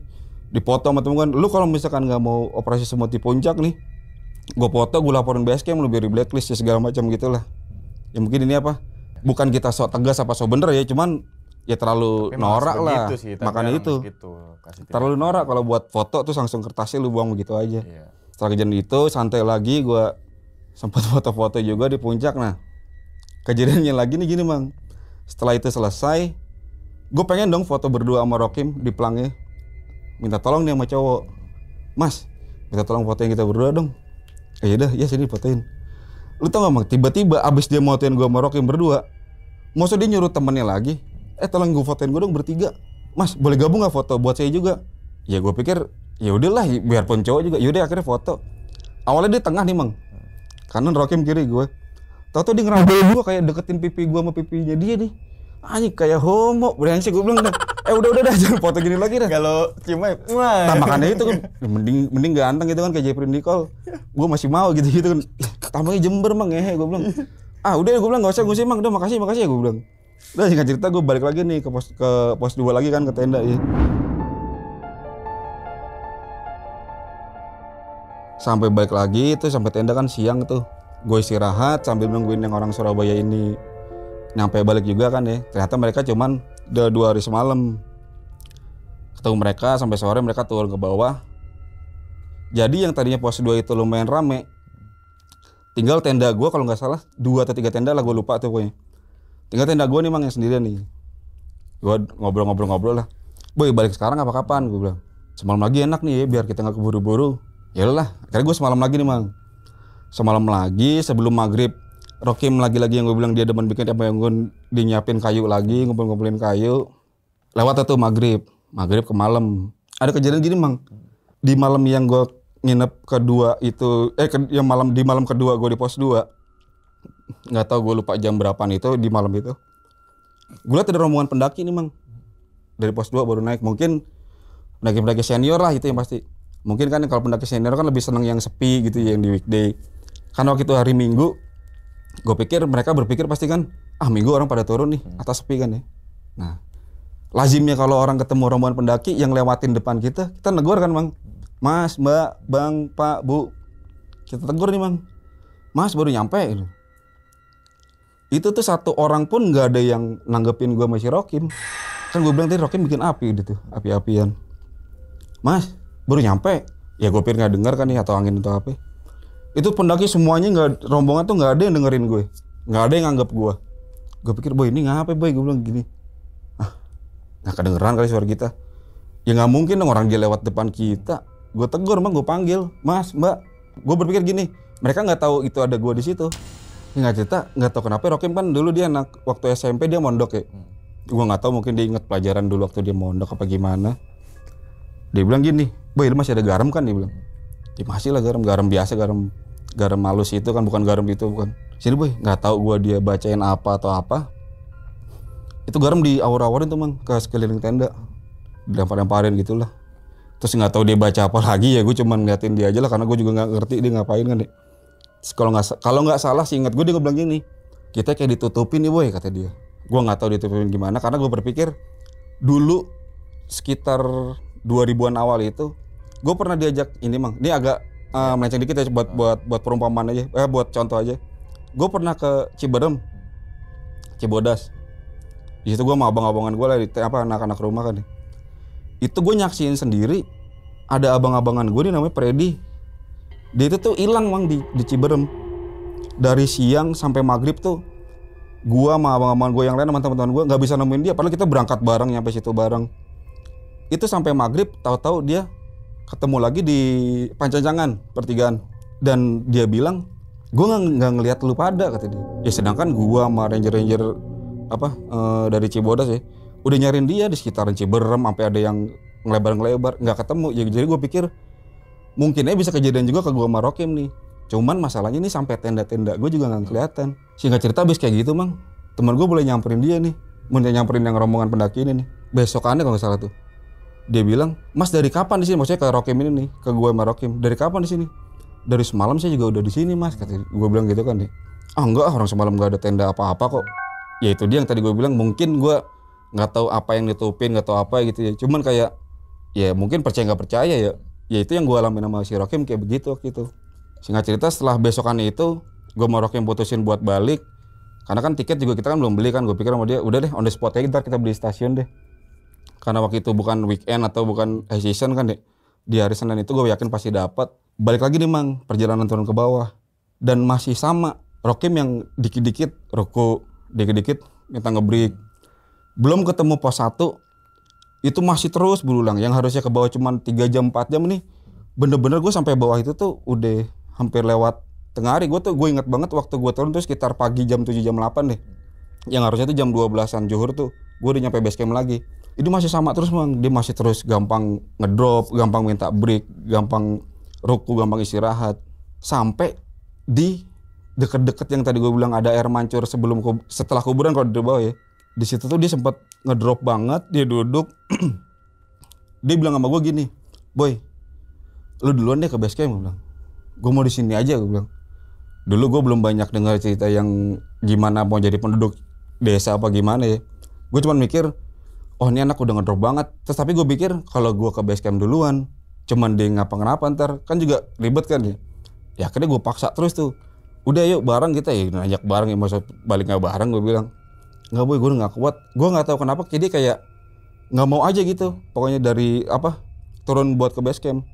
dipotong sama temen lu kalau misalkan nggak mau operasi semut di puncak nih gue foto gue laporin BSK, lu biar di blacklist ya segala macam gitu lah ya mungkin ini apa bukan kita sok tegas apa sok bener ya cuman ya terlalu norak gitu lah sih, makanya itu gitu, terlalu norak kalau buat foto tuh langsung kertasnya lu buang begitu aja iya. setelah kejadian itu santai lagi gue sempat foto-foto juga di puncak nah kejadiannya lagi nih gini mang, setelah itu selesai gue pengen dong foto berdua sama Rokim di pelangi minta tolong nih sama cowok mas minta tolong foto yang kita berdua dong eh udah iya ya sini fotoin lu tau gak mang tiba-tiba abis dia mau fotoin gue sama Rokim berdua maksud dia nyuruh temennya lagi eh tolong gue fotoin gue dong bertiga mas boleh gabung gak foto buat saya juga ya gue pikir ya udahlah biarpun cowok juga yaudah akhirnya foto awalnya dia tengah nih mang kanan Rokim kiri gue tau tuh dia ngerambil gue kayak deketin pipi gue sama pipinya dia nih Ayo, kayak homo sih gue bilang eh udah udah udah jangan foto gini lagi dah kalau cuma nah, makanya itu kan ya, mending mending ganteng gitu kan kayak Jeffrey Nicole gue masih mau gitu gitu kan tambahnya jember mang ya gue bilang ah udah gue bilang gak usah gue sih mang udah makasih makasih ya gue bilang udah singkat cerita gue balik lagi nih ke pos ke pos dua lagi kan ke tenda ya sampai balik lagi itu sampai tenda kan siang tuh gue istirahat sambil nungguin yang orang Surabaya ini nyampe balik juga kan ya ternyata mereka cuman udah dua hari semalam ketemu mereka sampai sore mereka turun ke bawah jadi yang tadinya pos 2 itu lumayan rame tinggal tenda gue kalau nggak salah dua atau tiga tenda lah gue lupa tuh pokoknya tinggal tenda gue nih mang yang sendirian nih gue ngobrol-ngobrol-ngobrol lah boy balik sekarang apa kapan gue bilang semalam lagi enak nih ya biar kita nggak keburu-buru ya lah akhirnya gue semalam lagi nih mang semalam lagi sebelum maghrib Rokim lagi-lagi yang gue bilang dia demen bikin apa yang gue dinyapin kayu lagi ngumpul-ngumpulin kayu lewat itu maghrib maghrib ke malam ada kejadian gini mang di malam yang gue nginep kedua itu eh ke, yang malam di malam kedua gue di pos dua, nggak tahu gue lupa jam berapaan itu di malam itu gue lihat ada rombongan pendaki nih mang dari pos dua baru naik mungkin pendaki-pendaki senior lah itu yang pasti mungkin kan kalau pendaki senior kan lebih seneng yang sepi gitu yang di weekday karena waktu itu hari minggu gue pikir mereka berpikir pasti kan ah minggu orang pada turun nih atas sepi kan ya nah lazimnya kalau orang ketemu rombongan pendaki yang lewatin depan kita kita negur kan bang mas mbak bang pak bu kita tegur nih bang mas baru nyampe itu. itu tuh satu orang pun nggak ada yang nanggepin gue masih Rokim kan gue bilang tadi Rokim bikin api gitu api-apian mas baru nyampe ya gue pikir nggak dengar kan nih ya, atau angin atau apa itu pendaki semuanya nggak rombongan tuh nggak ada yang dengerin gue nggak ada yang anggap gue gue pikir boy ini ngapain boy gue bilang gini ah nggak kedengeran kali suara kita ya nggak mungkin dong orang dia lewat depan kita gue tegur emang gue panggil mas mbak gue berpikir gini mereka nggak tahu itu ada gue di situ nggak cerita nggak tahu kenapa ya, Rokim kan dulu dia anak waktu SMP dia mondok ya gue nggak tahu mungkin dia inget pelajaran dulu waktu dia mondok apa gimana dia bilang gini boy lu masih ada garam kan dia bilang Ya, masih lah garam garam biasa garam garam malus itu kan bukan garam itu bukan sini boy nggak tahu gua dia bacain apa atau apa itu garam di awar-awarin tuh mang ke sekeliling tenda dilempar-lemparin gitulah terus nggak tahu dia baca apa lagi ya gue cuman ngeliatin dia aja lah karena gue juga nggak ngerti dia ngapain kan deh kalau nggak kalau nggak salah sih ingat gue dia bilang gini kita kayak ditutupin nih boy kata dia gue nggak tahu ditutupin gimana karena gue berpikir dulu sekitar 2000-an awal itu gue pernah diajak ini mang ini agak uh, melenceng dikit ya buat iya. buat buat perumpamaan aja eh buat contoh aja gue pernah ke Ciberem Cibodas di situ gue sama abang-abangan gue lah di apa anak-anak rumah kan ya. itu gue nyaksiin sendiri ada abang-abangan gue nih namanya Freddy dia itu tuh hilang mang di, di Ciberem dari siang sampai maghrib tuh gua sama abang-abang gue yang lain sama teman-teman gue nggak bisa nemuin dia padahal kita berangkat bareng nyampe situ bareng itu sampai maghrib tahu-tahu dia ketemu lagi di pancancangan pertigaan dan dia bilang gue nggak ngelihat lu pada kata dia ya sedangkan gue sama ranger ranger apa e, dari Cibodas ya udah nyariin dia di sekitaran Ciberem sampai ada yang ngelebar ngelebar nggak ketemu ya, jadi gue pikir mungkinnya bisa kejadian juga ke gue sama Rokim nih cuman masalahnya ini sampai tenda-tenda gue juga nggak kelihatan singkat cerita abis kayak gitu mang teman gue boleh nyamperin dia nih mau nyamperin yang rombongan pendaki ini nih besokannya kalau nggak salah tuh dia bilang, Mas dari kapan di sini? Maksudnya ke Rokim ini nih, ke gue sama Rokim. Dari kapan di sini? Dari semalam saya juga udah di sini Mas, kata gue bilang gitu kan nih. Ah enggak, ah, orang semalam gak ada tenda apa-apa kok. Ya itu dia yang tadi gue bilang, mungkin gue nggak tahu apa yang ditutupin, nggak tahu apa gitu ya. Cuman kayak, ya mungkin percaya nggak percaya ya. Ya itu yang gue alami sama si Rokim kayak begitu gitu. Singkat cerita setelah besokan itu, gue sama Rokim putusin buat balik. Karena kan tiket juga kita kan belum beli kan, gue pikir sama dia, udah deh on the spot aja kita, kita beli stasiun deh karena waktu itu bukan weekend atau bukan high season kan deh di hari Senin itu gue yakin pasti dapat balik lagi nih mang perjalanan turun ke bawah dan masih sama Rokim yang dikit-dikit roko dikit-dikit minta ngebreak belum ketemu pos satu itu masih terus berulang yang harusnya ke bawah cuman tiga jam empat jam nih bener-bener gue sampai bawah itu tuh udah hampir lewat tengah hari gue tuh gue inget banget waktu gue turun tuh sekitar pagi jam 7 jam 8 deh yang harusnya tuh jam 12an juhur tuh gue udah nyampe base lagi itu masih sama terus bang dia masih terus gampang ngedrop gampang minta break gampang ruku gampang istirahat sampai di deket-deket yang tadi gue bilang ada air mancur sebelum setelah kuburan kalau di bawah ya di situ tuh dia sempat ngedrop banget dia duduk dia bilang sama gue gini boy lu duluan deh ke base camp gue bilang gue mau di sini aja gue bilang dulu gue belum banyak dengar cerita yang gimana mau jadi penduduk desa apa gimana ya gue cuma mikir oh ini anak udah ngedrop banget. Terus tapi gue pikir kalau gue ke base camp duluan, cuman dia ngapa-ngapa ntar kan juga ribet kan ya. Ya akhirnya gue paksa terus tuh. Udah yuk bareng kita ya ngajak bareng ya balik nggak bareng gue bilang nggak boy gue nggak kuat. Gue nggak tahu kenapa jadi kayak nggak mau aja gitu. Pokoknya dari apa turun buat ke base camp.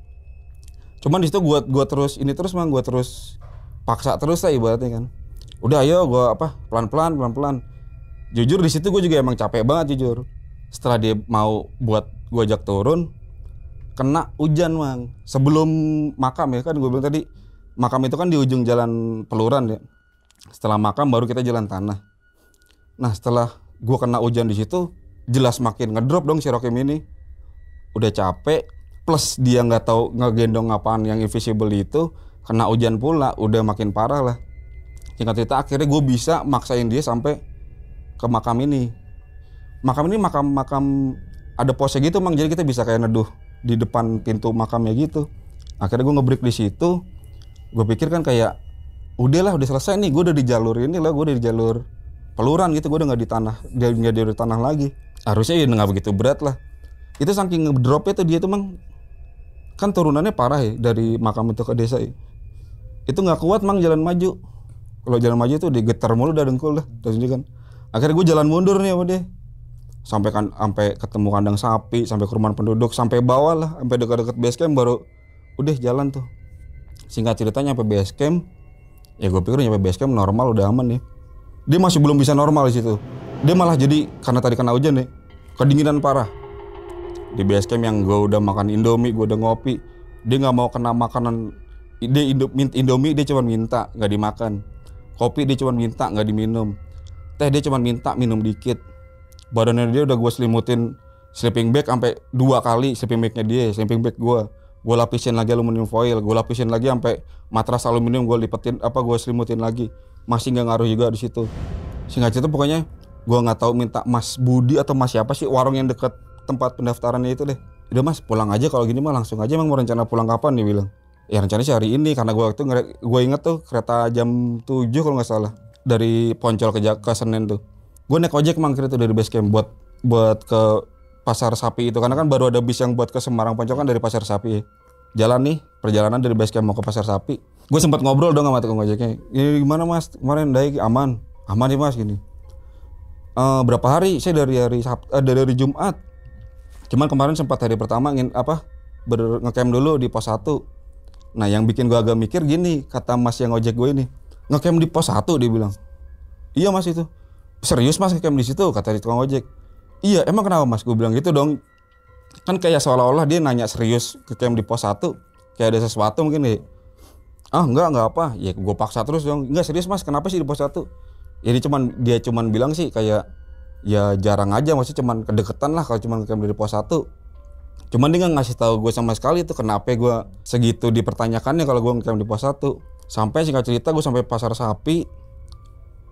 Cuman di situ gue gua terus ini terus mang gue terus paksa terus lah ibaratnya kan. Udah ayo gue apa pelan-pelan pelan-pelan. Jujur di situ gue juga emang capek banget jujur setelah dia mau buat gua ajak turun kena hujan bang sebelum makam ya kan gue bilang tadi makam itu kan di ujung jalan peluran ya setelah makam baru kita jalan tanah nah setelah gua kena hujan di situ jelas makin ngedrop dong si Rokim ini udah capek plus dia nggak tahu ngegendong apaan yang invisible itu kena hujan pula udah makin parah lah singkat cerita akhirnya gue bisa maksain dia sampai ke makam ini makam ini makam makam ada posnya gitu mang jadi kita bisa kayak neduh di depan pintu makamnya gitu akhirnya gue ngebreak di situ gue pikir kan kayak udah lah udah selesai nih gue udah di jalur ini lah gue udah di jalur peluran gitu gue udah nggak di tanah dia nggak di tanah lagi harusnya ya nggak begitu berat lah itu saking ngedropnya tuh dia tuh mang kan turunannya parah ya dari makam itu ke desa ya. itu nggak kuat mang jalan maju kalau jalan maju itu digetar mulu dah dengkul dah terus kan akhirnya gue jalan mundur nih sama dia sampai kan sampai ketemu kandang sapi sampai ke rumah penduduk sampai bawah lah sampai dekat-dekat base camp baru udah jalan tuh singkat ceritanya sampai base camp ya gue pikir sampai base camp normal udah aman nih dia masih belum bisa normal di situ dia malah jadi karena tadi kena hujan nih kedinginan parah di base camp yang gue udah makan indomie gue udah ngopi dia nggak mau kena makanan dia indomie dia cuma minta nggak dimakan kopi dia cuma minta nggak diminum teh dia cuma minta minum dikit badannya dia udah gue selimutin sleeping bag sampai dua kali sleeping bagnya dia sleeping bag gue gue lapisin lagi aluminium foil gue lapisin lagi sampai matras aluminium gue lipetin apa gue selimutin lagi masih nggak ngaruh juga di situ singkat cerita pokoknya gue nggak tahu minta Mas Budi atau Mas siapa sih warung yang dekat tempat pendaftarannya itu deh udah mas pulang aja kalau gini mah langsung aja emang mau rencana pulang kapan nih bilang ya rencananya sih hari ini karena gue waktu gue inget tuh kereta jam 7 kalau nggak salah dari Poncol ke, Jakarta ke tuh gue naik ojek mangkir itu dari base camp buat buat ke pasar sapi itu karena kan baru ada bis yang buat ke Semarang Poncokan dari pasar sapi jalan nih perjalanan dari base camp mau ke pasar sapi gue sempat ngobrol dong sama tukang ojeknya ini gimana mas kemarin daik aman aman nih mas gini e, berapa hari saya dari hari Sabtu, eh, dari, hari Jumat cuman kemarin sempat hari pertama ingin apa ber ngecamp dulu di pos 1 nah yang bikin gue agak mikir gini kata mas yang ojek gue ini ngecamp di pos 1 dia bilang iya mas itu serius mas ngecamp di situ kata di tukang ojek iya emang kenapa mas gue bilang gitu dong kan kayak seolah-olah dia nanya serius ke kem di pos satu, kayak ada sesuatu mungkin nih ah enggak enggak apa ya gue paksa terus dong enggak serius mas kenapa sih di pos satu, jadi cuman dia cuman bilang sih kayak ya jarang aja maksudnya cuman kedeketan lah kalau cuman kem di pos satu, Cuman dia nggak ngasih tahu gue sama sekali itu kenapa gue segitu dipertanyakannya kalau gue kem di pos satu, Sampai singkat cerita gue sampai pasar sapi,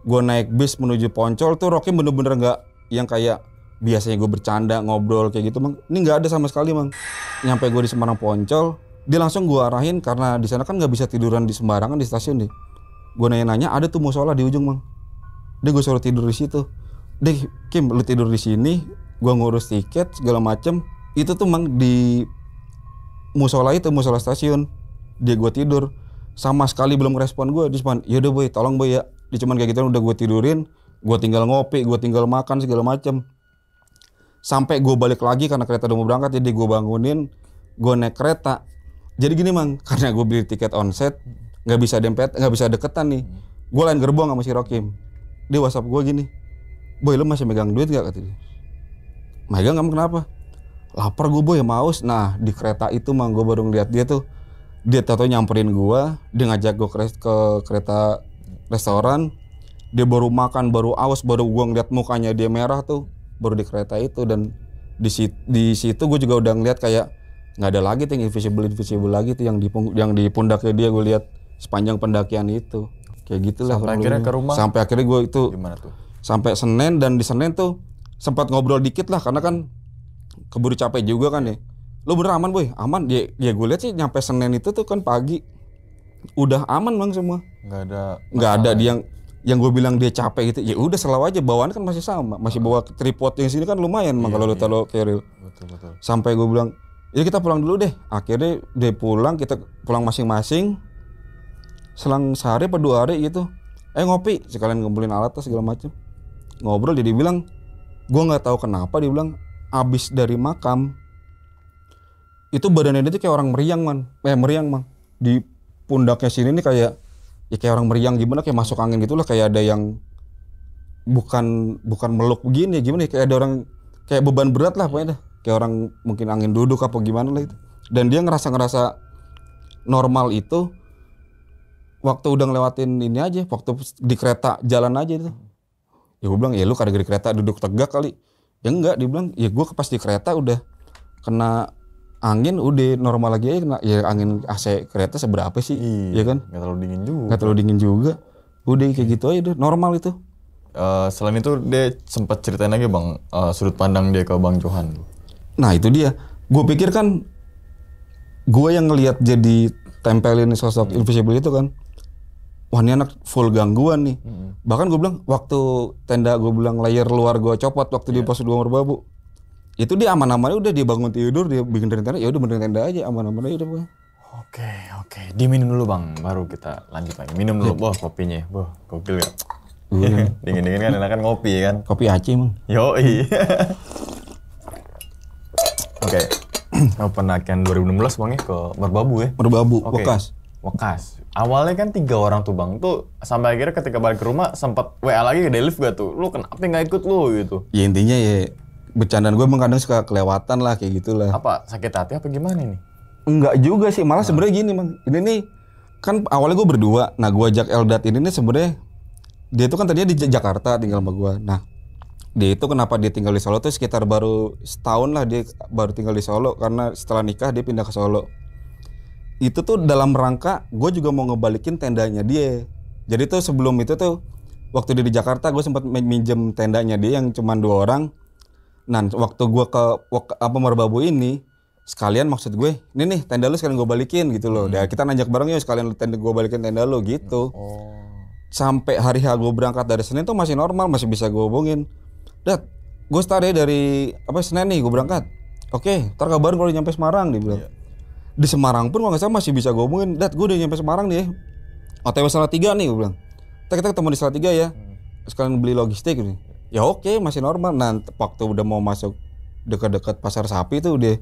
gue naik bis menuju Poncol tuh Rocky bener-bener nggak yang kayak biasanya gue bercanda ngobrol kayak gitu mang ini nggak ada sama sekali mang nyampe gue di Semarang Poncol dia langsung gue arahin karena di sana kan nggak bisa tiduran di sembarangan di stasiun deh gue nanya-nanya ada tuh musola di ujung mang dia gue suruh tidur di situ deh Kim lu tidur di sini gue ngurus tiket segala macem itu tuh mang di musola itu musola stasiun dia gue tidur sama sekali belum respon gue dia cuma yaudah boy tolong boy ya dia cuman kayak gitu udah gue tidurin gue tinggal ngopi gue tinggal makan segala macem sampai gue balik lagi karena kereta udah mau berangkat jadi gue bangunin gue naik kereta jadi gini mang karena gue beli tiket onset nggak bisa dempet nggak bisa deketan nih gue lain gerbong sama si Rokim dia whatsapp gue gini boy lu masih megang duit gak kata dia megang kamu kenapa lapar gue boy maus nah di kereta itu mang gue baru ngeliat dia tuh dia tato nyamperin gue dia ngajak gue ke, ke kereta restoran dia baru makan baru aus baru gua ngeliat mukanya dia merah tuh baru di kereta itu dan di situ, di situ gue juga udah ngeliat kayak nggak ada lagi tuh yang invisible invisible lagi tuh yang di yang di pundaknya dia gue lihat sepanjang pendakian itu kayak gitulah sampai akhirnya ke rumah sampai akhirnya gue itu gimana tuh sampai Senin dan di Senin tuh sempat ngobrol dikit lah karena kan keburu capek juga kan ya lu bener aman boy aman ya, ya gue lihat sih nyampe Senin itu tuh kan pagi udah aman bang semua nggak ada nggak ada dia yang yang gue bilang dia capek gitu ya udah selalu aja bawaan kan masih sama masih bawa tripod yang sini kan lumayan iya, kalau lu iya. taruh keril betul, sampai gue bilang ya kita pulang dulu deh akhirnya dia pulang kita pulang masing-masing selang sehari atau dua hari gitu eh ngopi sekalian ngumpulin alat segala macam ngobrol jadi bilang gue nggak tahu kenapa dia bilang abis dari makam itu badannya dia tuh kayak orang meriang man eh meriang man di pundaknya sini nih kayak ya kayak orang meriang gimana kayak masuk angin gitu lah kayak ada yang bukan bukan meluk begini gimana ya? kayak ada orang kayak beban berat lah pokoknya dah kayak orang mungkin angin duduk apa gimana lah itu dan dia ngerasa ngerasa normal itu waktu udah ngelewatin ini aja waktu di kereta jalan aja itu ya gue bilang ya lu kagak di kereta duduk tegak kali ya enggak dia bilang ya gue pas di kereta udah kena angin udah normal lagi aja ya angin AC kereta seberapa sih iya, iya kan nggak terlalu dingin juga nggak terlalu dingin juga udah kayak gitu aja deh normal itu uh, selain itu dia sempat ceritain lagi bang uh, sudut pandang dia ke bang Johan nah itu dia gue pikir kan gue yang ngelihat jadi tempelin sosok hmm. invisible itu kan wah ini anak full gangguan nih. -hmm. Bahkan gue bilang waktu tenda gue bilang layer luar gue copot waktu yeah. di pos dua merbabu itu dia aman-amannya udah dia bangun tidur dia bikin dari tenda ya udah benerin tenda aja aman-amannya udah bang oke oke diminum dulu bang baru kita lanjut lagi minum dulu boh kopinya boh gokil iya. kan, ya dingin dingin kan enak kan ngopi kan kopi aci emang yo oke enam 2016 bang ya ke Merbabu ya Merbabu okay. Bekas bekas Awalnya kan tiga orang tuh bang, tuh sampai akhirnya ketika balik ke rumah sempat WA lagi ke Delif gak tuh, lu kenapa nggak ikut lu gitu? Ya intinya ya bercandaan gue mengkadang suka kelewatan lah kayak gitulah. Apa sakit hati apa gimana ini Enggak juga sih, malah nah. sebenarnya gini man. Ini nih kan awalnya gue berdua. Nah gue ajak Eldat ini nih sebenarnya dia itu kan tadinya di Jakarta tinggal sama gue. Nah dia itu kenapa dia tinggal di Solo tuh sekitar baru setahun lah dia baru tinggal di Solo karena setelah nikah dia pindah ke Solo. Itu tuh dalam rangka gue juga mau ngebalikin tendanya dia. Jadi tuh sebelum itu tuh waktu dia di Jakarta gue sempat minjem tendanya dia yang cuma dua orang Nah, waktu gue ke apa Merbabu ini, sekalian maksud gue, ini nih tenda lu sekalian gue balikin gitu loh. Hmm. kita nanjak bareng yuk sekalian tenda gue balikin tenda lu gitu. Hmm. Oh. Sampai hari hari gue berangkat dari Senin tuh masih normal, masih bisa gue hubungin. Dat, gue start ya dari apa Senin nih gue berangkat. Oke, okay, ntar kabar kalau nyampe Semarang dia bilang. Yeah. Di Semarang pun kalau nggak salah masih bisa gue hubungin. Dat, gue udah nyampe Semarang nih. Ya. OTW salah tiga nih gue bilang. Kita, kita ketemu di salah tiga ya. Hmm. Sekalian beli logistik gitu ya oke okay, masih normal nanti waktu udah mau masuk dekat-dekat pasar sapi tuh udah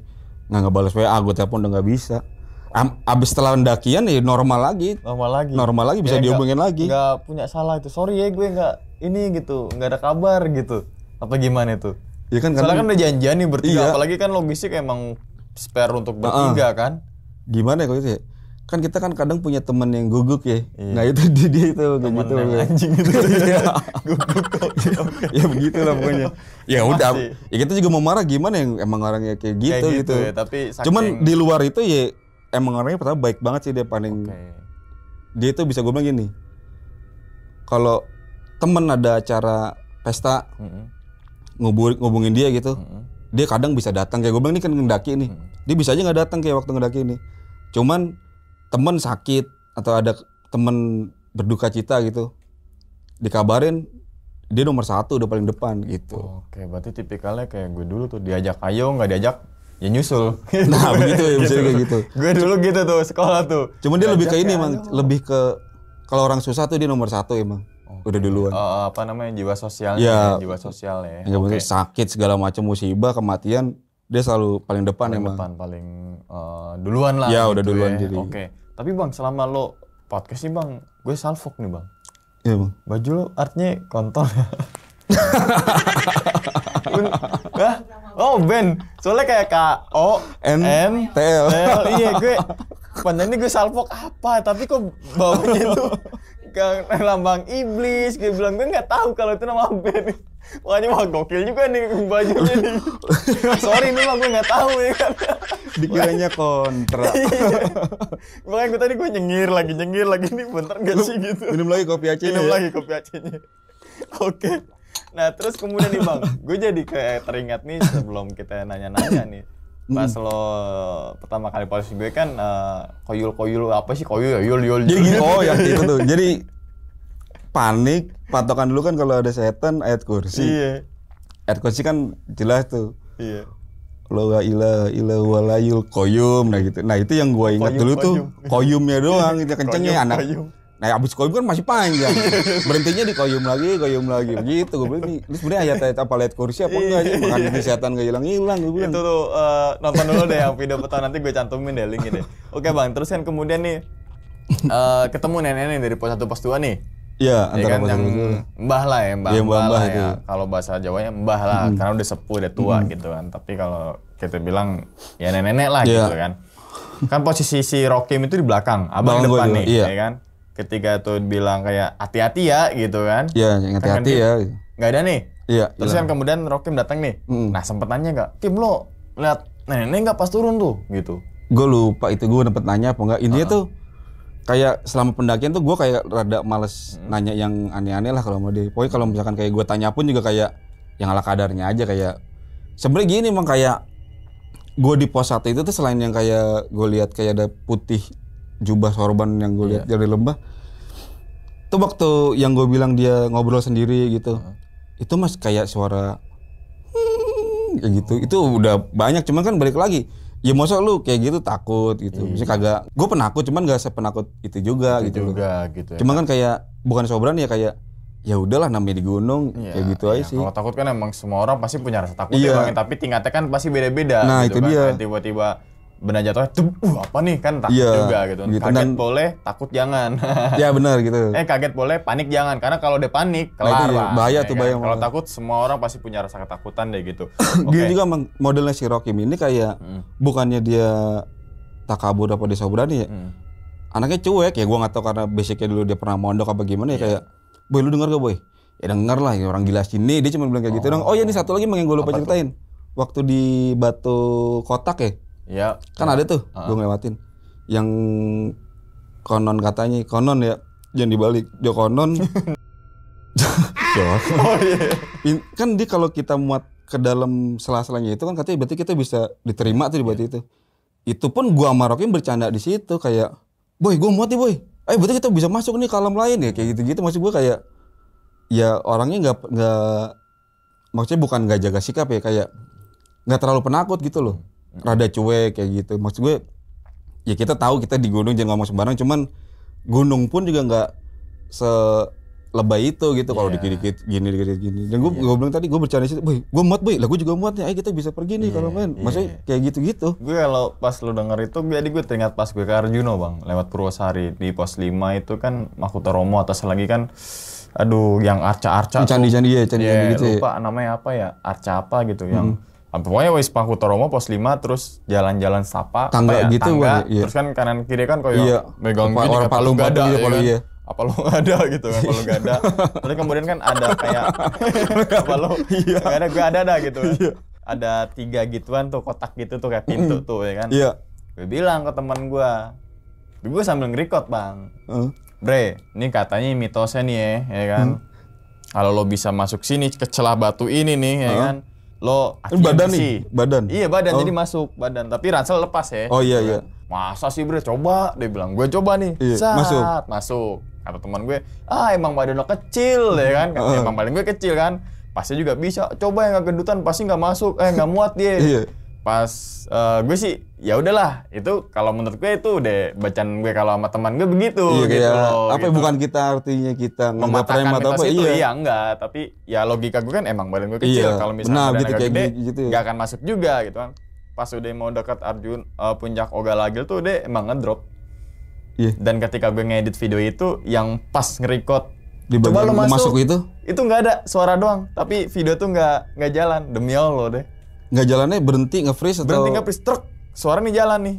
nggak ngebales wa gue telepon udah nggak bisa Am, abis setelah pendakian ya normal lagi normal lagi normal lagi bisa ya, dihubungin gak, lagi nggak punya salah itu sorry ya gue nggak ini gitu nggak ada kabar gitu apa gimana itu ya kan karena kan udah janjian nih bertiga iya. apalagi kan logistik emang spare untuk bertiga uh -uh. kan gimana ya kok itu ya kan kita kan kadang punya teman yang guguk ya iya. nah itu dia, itu kayak gitu yang anjing gitu ya guguk ya begitulah pokoknya ya udah ya kita juga mau marah gimana yang emang orangnya kayak gitu kayak gitu, gitu. Ya, tapi saking... cuman di luar itu ya emang orangnya pertama baik banget sih dia paling okay. dia itu bisa gue bilang gini kalau temen ada acara pesta mm -hmm. ngubur, ngubungin dia gitu mm -hmm. dia kadang bisa datang kayak gue bilang ini kan ngedaki ini, mm -hmm. dia bisa aja nggak datang kayak waktu ngedaki ini cuman temen sakit atau ada temen berduka cita gitu dikabarin dia nomor satu udah paling depan gitu. Oke, berarti tipikalnya kayak gue dulu tuh diajak ayo nggak diajak ya nyusul. Nah begitu ya bisa kayak gitu. Gue dulu gitu tuh sekolah tuh. Cuman dia lebih ke ini emang ya, lebih ke kalau orang susah tuh dia nomor satu emang. Ya, okay. Udah duluan. Uh, apa namanya jiwa sosialnya, ya, ya jiwa sosialnya. Ya, iya, okay. sakit segala macam musibah kematian dia selalu paling depan paling emang. Ya, depan paling uh, duluan lah. Ya gitu udah duluan ya. jadi. Oke. Okay. Tapi bang, selama lo podcast nih bang, gue salfok nih bang. Iya bang. Baju lo artnya kontol. ya oh Ben, soalnya kayak K O N N T L. Iya gue, panjangnya ini gue salfok apa? Tapi kok bawahnya tuh ke lambang iblis gue bilang gue nggak tahu kalau itu nama band Wah ini mah gokil juga nih bajunya nih. Sorry ini mah gue nggak tahu ya kan. Dikiranya kontra. Iya. Makanya gue tadi gue nyengir lagi nyengir lagi nih bentar gak sih gitu. Minum lagi kopi aja Minum ya? lagi kopi nih Oke. Nah terus kemudian nih bang, gue jadi kayak teringat nih sebelum kita nanya-nanya nih pas lo pertama kali posting gue kan uh, koyul koyul apa sih koyul ya? yul yul jadi iya, gitu. oh yang itu tuh jadi panik patokan dulu kan kalau ada setan ayat kursi iya. ayat kursi kan jelas tuh iya lo gak ila ila walayul koyum nah gitu nah itu yang gue ingat koyum, dulu koyum. tuh koyumnya doang itu kencengnya koyum, anak koyum Nah abis koyum kan masih panjang. Berhentinya di koyum lagi, koyum lagi. Begitu gue bilang, ini sebenernya ayat-ayat apa lihat kursi apa enggak sih? Iya. Makan kesehatan gak hilang-hilang gue bilang. Itu tuh uh, nonton dulu deh yang video petang nanti gue cantumin deh linknya deh. Oke bang, terus kan kemudian nih uh, ketemu nenek-nenek dari pos 1 pos 2 nih. Iya, ya antara ya kan, yang mbah lah ya, mbah, ya, mbah, mbah, mbah ya. Kalau bahasa Jawanya mbah lah, hmm. karena udah sepuh, udah tua hmm. gitu kan. Tapi kalau kita bilang ya nenek-nenek lah ya. gitu kan. Kan posisi si Rokim itu di belakang, abang, abang depan nih, iya. ya kan ketika tuh bilang kayak hati-hati ya gitu kan iya yang kan hati-hati ya nggak ada nih iya terus yang kan kemudian Rokim datang nih mm. nah sempet nanya nggak Kim lo lihat nenek nggak pas turun tuh gitu gue lupa itu gue dapet nanya apa enggak intinya uh-huh. tuh kayak selama pendakian tuh gue kayak rada males mm. nanya yang aneh-aneh lah kalau mau di, pokoknya kalau misalkan kayak gue tanya pun juga kayak yang ala kadarnya aja kayak sebenarnya gini emang kayak gue di pos satu itu tuh selain yang kayak gue lihat kayak ada putih jubah sorban yang gue lihat yeah. dari lembah itu waktu yang gue bilang dia ngobrol sendiri gitu uh itu mas kayak suara hmm, kayak gitu itu udah banyak cuman kan balik lagi ya masa lu kayak gitu takut gitu iya. misalnya kagak gue penakut cuman gak sepenakut itu juga itu gitu juga gitu ya. cuman kan kayak bukan sobran ya kayak ya udahlah namanya di gunung ya, kayak gitu ya. aja iya. sih kalau takut kan emang semua orang pasti punya rasa takut ya. emang, iya. tapi tingkatnya kan pasti beda-beda nah gitu itu kan. dia kan tiba-tiba benda jatuh tuh uh, apa nih kan takut yeah, juga gitu. gitu. Kaget Dan, boleh, takut jangan. ya benar gitu. Eh kaget boleh, panik jangan karena kalau dia panik kelar nah, itu, Bahaya ya, tuh kan? bahaya. Kan? Kalau takut semua orang pasti punya rasa ketakutan deh gitu. okay. Gini juga modelnya si Rocky ini kayak hmm. bukannya dia takabur apa dia berani ya. Hmm. Anaknya cuek ya, gua nggak tahu karena basicnya dulu dia pernah mondok apa gimana ya yeah. kayak, boy lu dengar gak boy? Ya denger lah, ya, orang gila sini dia cuma bilang kayak gitu oh. gitu dong. Oh ya ini satu lagi yang gue lupa apa ceritain. Tuh? Waktu di Batu Kotak ya, Ya. Kan ya. ada tuh, uh. Ah. gue ngelewatin. Yang konon katanya, konon ya, jangan dibalik. Jo konon. jo. Oh iya. Kan dia kalau kita muat ke dalam sela-selanya itu kan katanya berarti kita bisa diterima tuh berarti yeah. itu. Itu pun gua sama Rocky bercanda di situ kayak, "Boy, gua muat nih, boy." Eh, berarti kita bisa masuk nih kalam lain ya kayak gitu-gitu masih gua kayak ya orangnya nggak nggak maksudnya bukan nggak jaga sikap ya kayak nggak terlalu penakut gitu loh rada cuek kayak gitu maksud gue ya kita tahu kita di gunung jangan ngomong sembarang cuman gunung pun juga nggak se lebay itu gitu kalau iya. dikit-dikit gini dikit gini dan gue yeah. gue bilang tadi gue bercanda sih, boy gue muat boy lah gue juga muat nih, ayo kita bisa pergi nih yeah. kalau main, iya, maksudnya yeah. kayak gitu-gitu. Gue kalau pas lu denger itu, jadi gue teringat pas gue ke Arjuno bang, lewat Purwosari di pos 5 itu kan Makuta Romo atas lagi kan, aduh yang arca-arca. Candi-candi iya, gitu ya, candi-candi yeah, gitu. Lupa ya. namanya apa ya, arca apa gitu hmm. yang pokoknya wis paku Toromo pos 5 terus jalan-jalan sapa tangga ya, gitu tangga, iya. terus kan kanan kiri kan kayak iya. megang gini orang palu gak ada kan? iya. apa lu gak ada gitu kan palu gak ada tapi kemudian kan ada kayak apa lu iya. gak ada gue ada dah gitu kan. iya. ada tiga gituan tuh kotak gitu tuh kayak pintu tuh ya kan iya. gue bilang ke teman gue gue sambil ngerekod bang mm. bre ini katanya mitosnya nih ya, ya kan mm. kalau lo bisa masuk sini ke celah batu ini nih ya kan lo badan nih badan iya badan oh. jadi masuk badan tapi ransel lepas ya oh iya iya masa sih bro coba dia bilang gue coba nih iya, Saat, masuk masuk kata teman gue ah emang badan lo kecil ya kan uh. emang badan gue kecil kan pasti juga bisa coba yang gak gendutan pasti nggak masuk eh nggak muat dia iya pas uh, gue sih ya udahlah itu kalau menurut gue itu udah bacaan gue kalau sama teman gue begitu iya, gitu iya. loh apa ya, gitu. bukan kita artinya kita mematahkan mitos apa, itu iya. iya enggak tapi ya logika gue kan emang badan gue kecil iya, kalau misalnya nah, gitu, gede gitu, gitu, ya. gak akan masuk juga gitu kan pas udah mau dekat Arjun uh, puncak Oga lagi tuh deh emang ngedrop iya. dan ketika gue ngedit video itu yang pas ngerekord di coba lo masuk, masuk itu itu nggak ada suara doang tapi video tuh nggak nggak jalan demi allah deh nggak jalannya berhenti nge-freeze atau berhenti nge-freeze truk suara nih jalan nih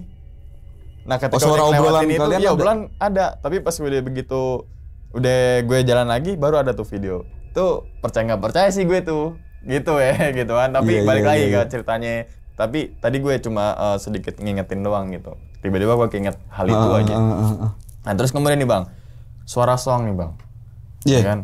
nah ketika oh, suara udah obrolan itu, kalian ya, ada? obrolan ada tapi pas udah begitu udah gue jalan lagi baru ada tuh video tuh percaya nggak percaya sih gue tuh gitu ya gitu kan tapi yeah, balik yeah, lagi yeah, ke iya. ceritanya tapi tadi gue cuma uh, sedikit ngingetin doang gitu tiba-tiba gue keinget hal itu uh, aja uh, uh, uh. nah terus kemudian nih bang suara song nih bang yeah. Iya kan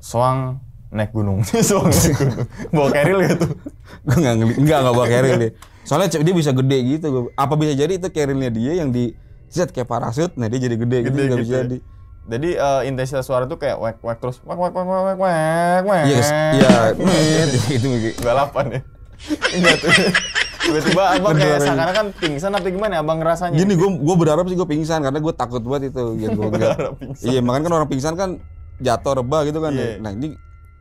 soang naik gunung siswa naik gunung bawa keril tuh. Gitu. gue gak ngeli Enggak, gak bawa keril dia soalnya dia bisa gede gitu apa bisa jadi itu kerilnya dia yang di set kayak parasut nah dia jadi gede, gitu, gede gitu gitu. bisa ya. jadi jadi uh, eh, intensitas suara tuh kayak wek wek terus wek wek wek wek wek wek yes, iya itu balapan ya Iya tuh tiba-tiba abang kayak seakan kan pingsan apa gimana ya, abang ngerasanya gini gue gue berharap sih gue pingsan karena gue takut banget itu gitu gue iya makanya kan orang pingsan kan jatuh rebah gitu kan yeah. nah ini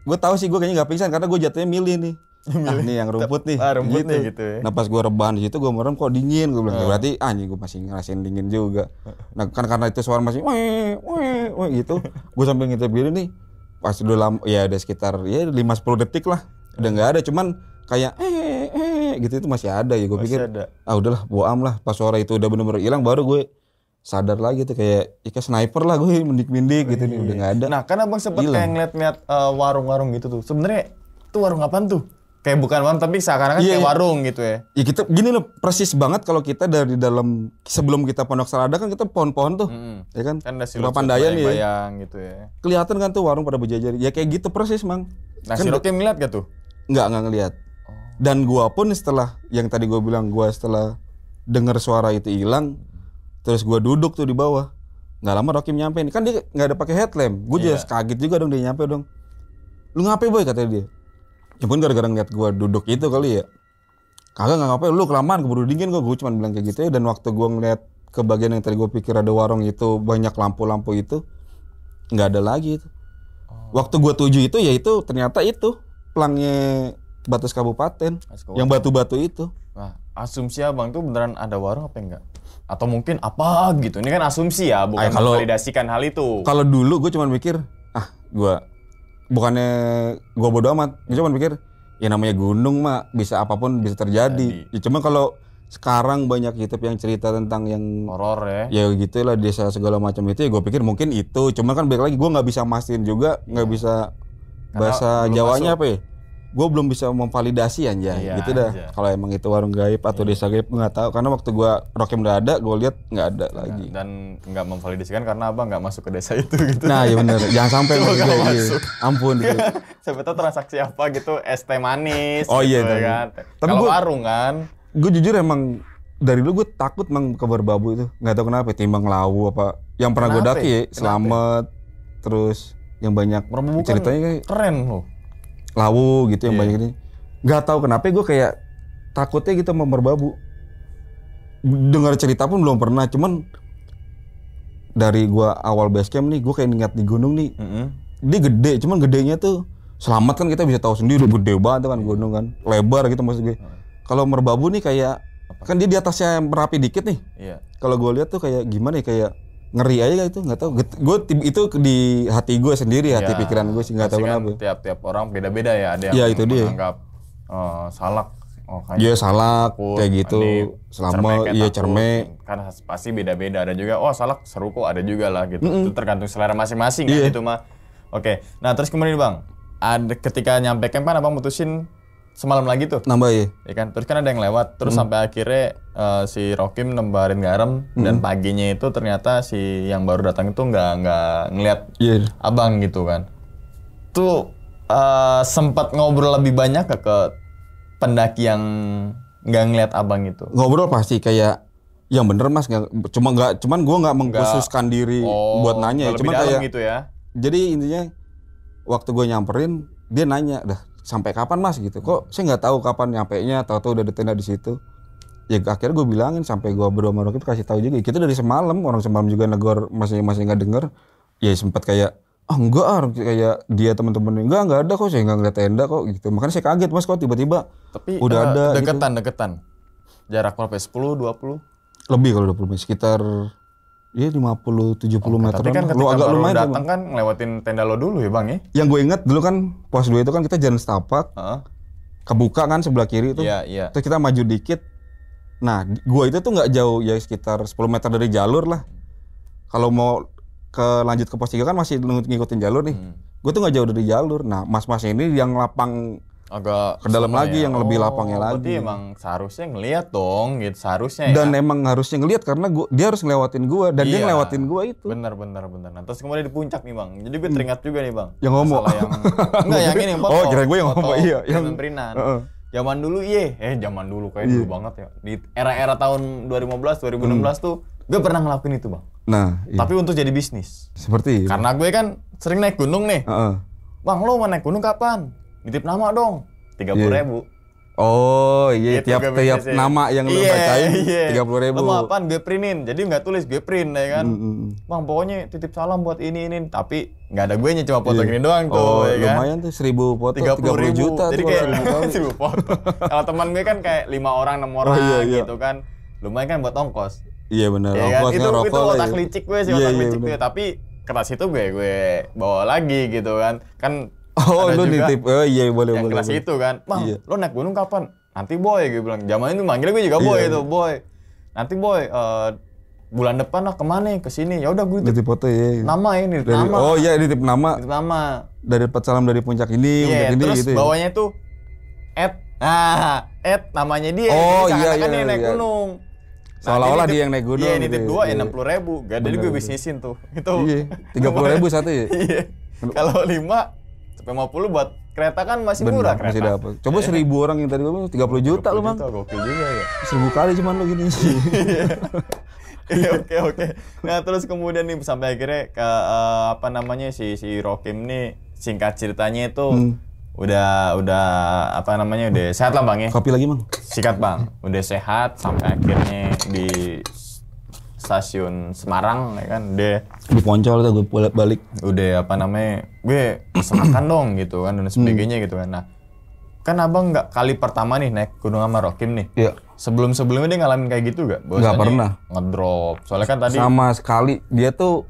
gue tau sih gue kayaknya nggak pingsan karena gue jatuhnya milih nih nah nih yang rumput nih ah, rumput gitu. gitu ya. nah pas gue rebahan di situ gue merem kok dingin gue bilang uh. berarti ah, anjing gue masih ngerasain dingin juga nah kan karena itu suara masih weh weh gitu gue sambil ngintip gini nih pas udah lama ya ada sekitar ya lima sepuluh detik lah udah nggak ada cuman kayak eh eh, eh gitu itu masih ada ya gue pikir ada. ah udahlah boam lah pas suara itu udah bener-bener hilang baru gue sadar lagi tuh kayak ya sniper lah gue mendik-mendik gitu nih iya. udah gak ada. Nah karena abang sempet kayak ngeliat-ngeliat uh, warung-warung gitu tuh. Sebenarnya tuh warung apaan tuh? Kayak bukan warung tapi seakan-akan yeah, kayak iya. warung gitu ya. Iya, kita gini loh persis banget kalau kita dari dalam sebelum kita pondok serada kan kita pohon-pohon tuh. Mm-hmm. Ya kan? Kan ada silut pandayan ya. Bayang gitu ya. Kelihatan kan tuh warung pada berjajar. Ya kayak gitu persis, Mang. Nah, kan si ngeliat gak tuh? Enggak, enggak ngeliat. Oh. Dan gua pun setelah yang tadi gua bilang gua setelah dengar suara itu hilang, terus gue duduk tuh di bawah nggak lama Rocky nyampe kan dia nggak ada pakai headlamp gue yeah. jelas kaget juga dong dia nyampe dong lu ngapain boy kata dia ya pun gara-gara ngeliat gue duduk itu kali ya kagak nggak ngapain lu kelamaan keburu dingin gue gue cuma bilang kayak gitu ya dan waktu gue ngeliat ke bagian yang tadi gue pikir ada warung itu banyak lampu-lampu itu nggak ada lagi itu oh. waktu gue tuju itu ya itu ternyata itu pelangnya batas kabupaten yang batu-batu itu Nah, asumsi abang tuh beneran ada warung apa enggak? Atau mungkin apa gitu? Ini kan asumsi ya, bukan kalau, validasikan hal itu. Kalau dulu gue cuma mikir, ah gue bukannya gue bodo amat, gue cuma mikir ya namanya gunung mah bisa apapun bisa terjadi. Jadi. Ya, cuma kalau sekarang banyak YouTube yang cerita tentang yang horor ya. Ya gitulah desa segala macam itu ya gue pikir mungkin itu. Cuma kan balik lagi gue nggak bisa mastiin juga, nggak iya. bisa bahasa Jawanya masuk. apa ya? gue belum bisa memvalidasi aja ya, gitu dah kalau emang itu warung gaib atau iya. desa gaib nggak tahu karena waktu gue rokem udah ada gue lihat nggak ada iya. lagi dan nggak memvalidasikan karena apa nggak masuk ke desa itu gitu nah iya benar jangan sampai gue gitu. masuk. Gitu. ampun gitu. siapa transaksi apa gitu es manis oh iya gitu, kan tapi gua, warung kan gue jujur emang dari dulu gue takut mang ke berbabu itu nggak tahu kenapa ya, timbang lawu apa yang pernah gue daki ya? ya, selamat terus yang banyak ceritanya kayak keren loh lawu gitu yang yeah. banyak ini. nggak tahu kenapa gue kayak takutnya gitu mau merbabu. Dengar cerita pun belum pernah, cuman dari gua awal basecamp nih, gue kayak ingat di gunung nih. Mm -hmm. Dia gede, cuman gedenya tuh selamat kan kita bisa tahu sendiri iya. gede banget kan iya. gunung kan, lebar gitu maksud gue. Iya. Kalau merbabu nih kayak kan dia di atasnya merapi dikit nih. Yeah. Kalau gue lihat tuh kayak gimana ya kayak ngeri aja itu nggak tahu gue itu di hati gue sendiri hati ya, pikiran gue sih nggak tahu kan kenapa tiap-tiap orang beda-beda ya ada yang ya, itu menganggap dia. Uh, eh, salak Oh, iya salak takut, gitu. kayak gitu selama iya cerme kan pasti beda-beda ada juga oh salak seru kok ada juga lah gitu mm -hmm. itu tergantung selera masing-masing yeah. kan iya. gitu mah oke nah terus kemudian bang ada ketika nyampe camp kan abang mutusin semalam lagi tuh. Nambah ya. Iya kan. Terus kan ada yang lewat. Terus hmm. sampai akhirnya uh, si Rokim nembarin garam hmm. dan paginya itu ternyata si yang baru datang itu nggak nggak ngeliat yeah. abang gitu kan. Tuh uh, eh, sempat ngobrol lebih banyak ke, ke pendaki yang nggak ngeliat abang itu. Ngobrol pasti kayak yang bener mas gak, cuma nggak cuman gue nggak mengkhususkan enggak. diri oh, buat nanya ya cuman kayak gitu ya jadi intinya waktu gue nyamperin dia nanya dah sampai kapan mas gitu kok saya nggak tahu kapan nyampe nya tahu tahu udah ditenda di situ ya akhirnya gue bilangin sampai gue berdua sama Rocky kasih tahu juga kita dari semalam orang semalam juga negor masih masih nggak denger ya sempat kayak ah oh, enggak ah kayak dia teman-teman enggak enggak ada kok saya nggak ngeliat tenda kok gitu makanya saya kaget mas kok tiba-tiba tapi udah uh, ada gitu. deketan gitu. deketan jarak berapa ya? dua puluh. lebih kalau dua puluh, sekitar Iya lima puluh tujuh puluh meter. Tapi kan ketika lu agak baru lumayan datang kan ngelewatin tenda lo dulu ya, Bang ya. Yang gue inget dulu kan pos 2 itu kan kita jalan setapak. Uh. Kebuka kan sebelah kiri itu. Iya, yeah, iya. Yeah. Terus kita maju dikit. Nah, gue itu tuh nggak jauh ya sekitar 10 meter dari jalur lah. Kalau mau ke lanjut ke pos 3 kan masih ngikutin jalur nih. Hmm. Gue tuh nggak jauh dari jalur. Nah, mas-mas ini yang lapang agak ke dalam lagi ya. yang lebih oh, lapangnya lagi. Berarti emang seharusnya ngelihat dong, gitu seharusnya. Dan ya. emang harusnya ngelihat karena gua dia harus ngelewatin gua dan iya. dia ngelewatin gua itu. Bener bener bener. Nah, terus kemudian di puncak nih bang, jadi gue hmm. teringat juga nih bang. Yang ngomong. Yang... Enggak yang ini yang oh, foto. Oh kira gue yang ngomong iya. Yang perinan. Uh Zaman dulu iya, eh zaman dulu kayak yeah. dulu banget ya. Di era-era tahun 2015, 2016 hmm. tuh gue pernah ngelakuin itu bang. Nah, iya. tapi untuk jadi bisnis. Seperti. Karena gue kan sering naik gunung nih. Uh -uh. Bang lo mau naik gunung kapan? Nitip nama dong. Tiga puluh yeah. ribu. Iya. Oh iya gitu tiap tiap biasanya. nama yang lu yeah, bacain iya. tiga yeah. puluh ribu. Lu mau apaan? Gue printin. Jadi nggak tulis gue print ya kan. Mm-hmm. Bang pokoknya titip salam buat ini ini. Tapi nggak ada gue nya cuma foto yeah. gini doang tuh. Oh ya kan? lumayan tuh seribu foto tiga puluh juta. Jadi tuh, kayak seribu foto. Kalau teman gue kan kayak lima orang enam orang oh, iya, iya. gitu kan. Lumayan kan buat ongkos. Iya benar. Ya, kan? Itu rokok itu otak iya. licik gue sih otak licik gue. Tapi kertas itu gue gue bawa lagi gitu kan. Kan Oh, Ada lu juga nitip. Oh iya, boleh yang boleh. kelas boleh. itu kan. Bang, iya. lu naik gunung kapan? Nanti boy gue bilang. Zaman itu manggil gue juga boy iya, itu, iya. boy. Nanti boy uh, bulan depan lah kemana ke sini ya udah gue nitip foto ya nama ini dari, nama oh iya nitip nama nitip nama dari salam dari puncak ini yeah, puncak ini terus gitu ya. bawahnya itu, at nah, at namanya dia oh iya iya iya, iya naik iya. gunung nah, Seolah-olah dia yang naik gunung. Iya, gitu nitip dua ya iya. enam puluh ribu. Gak, ada gue bisnisin tuh. Itu iya, tiga puluh ribu satu ya. Iya. Kalau lima P50 buat kereta kan masih Bener, murah kereta. Masih dapat. Coba yeah. Iya. orang yang tadi 30, 30 juta lu bang. Oke juga ya. 1000 kali cuman lu gini. Iya oke oke. Nah terus kemudian nih sampai akhirnya ke, uh, apa namanya si si Rokim nih singkat ceritanya itu hmm. udah udah apa namanya udah sehat lah bang ya. Kopi lagi bang. Sikat bang. Udah sehat sampai akhirnya di stasiun Semarang ya kan De. di Poncol tuh gue bolak balik udah apa namanya gue semakan dong gitu kan dan sebagainya hmm. gitu kan nah kan abang nggak kali pertama nih naik gunung sama Rokim nih iya. sebelum sebelumnya dia ngalamin kayak gitu gak nggak pernah ngedrop soalnya kan tadi sama sekali dia tuh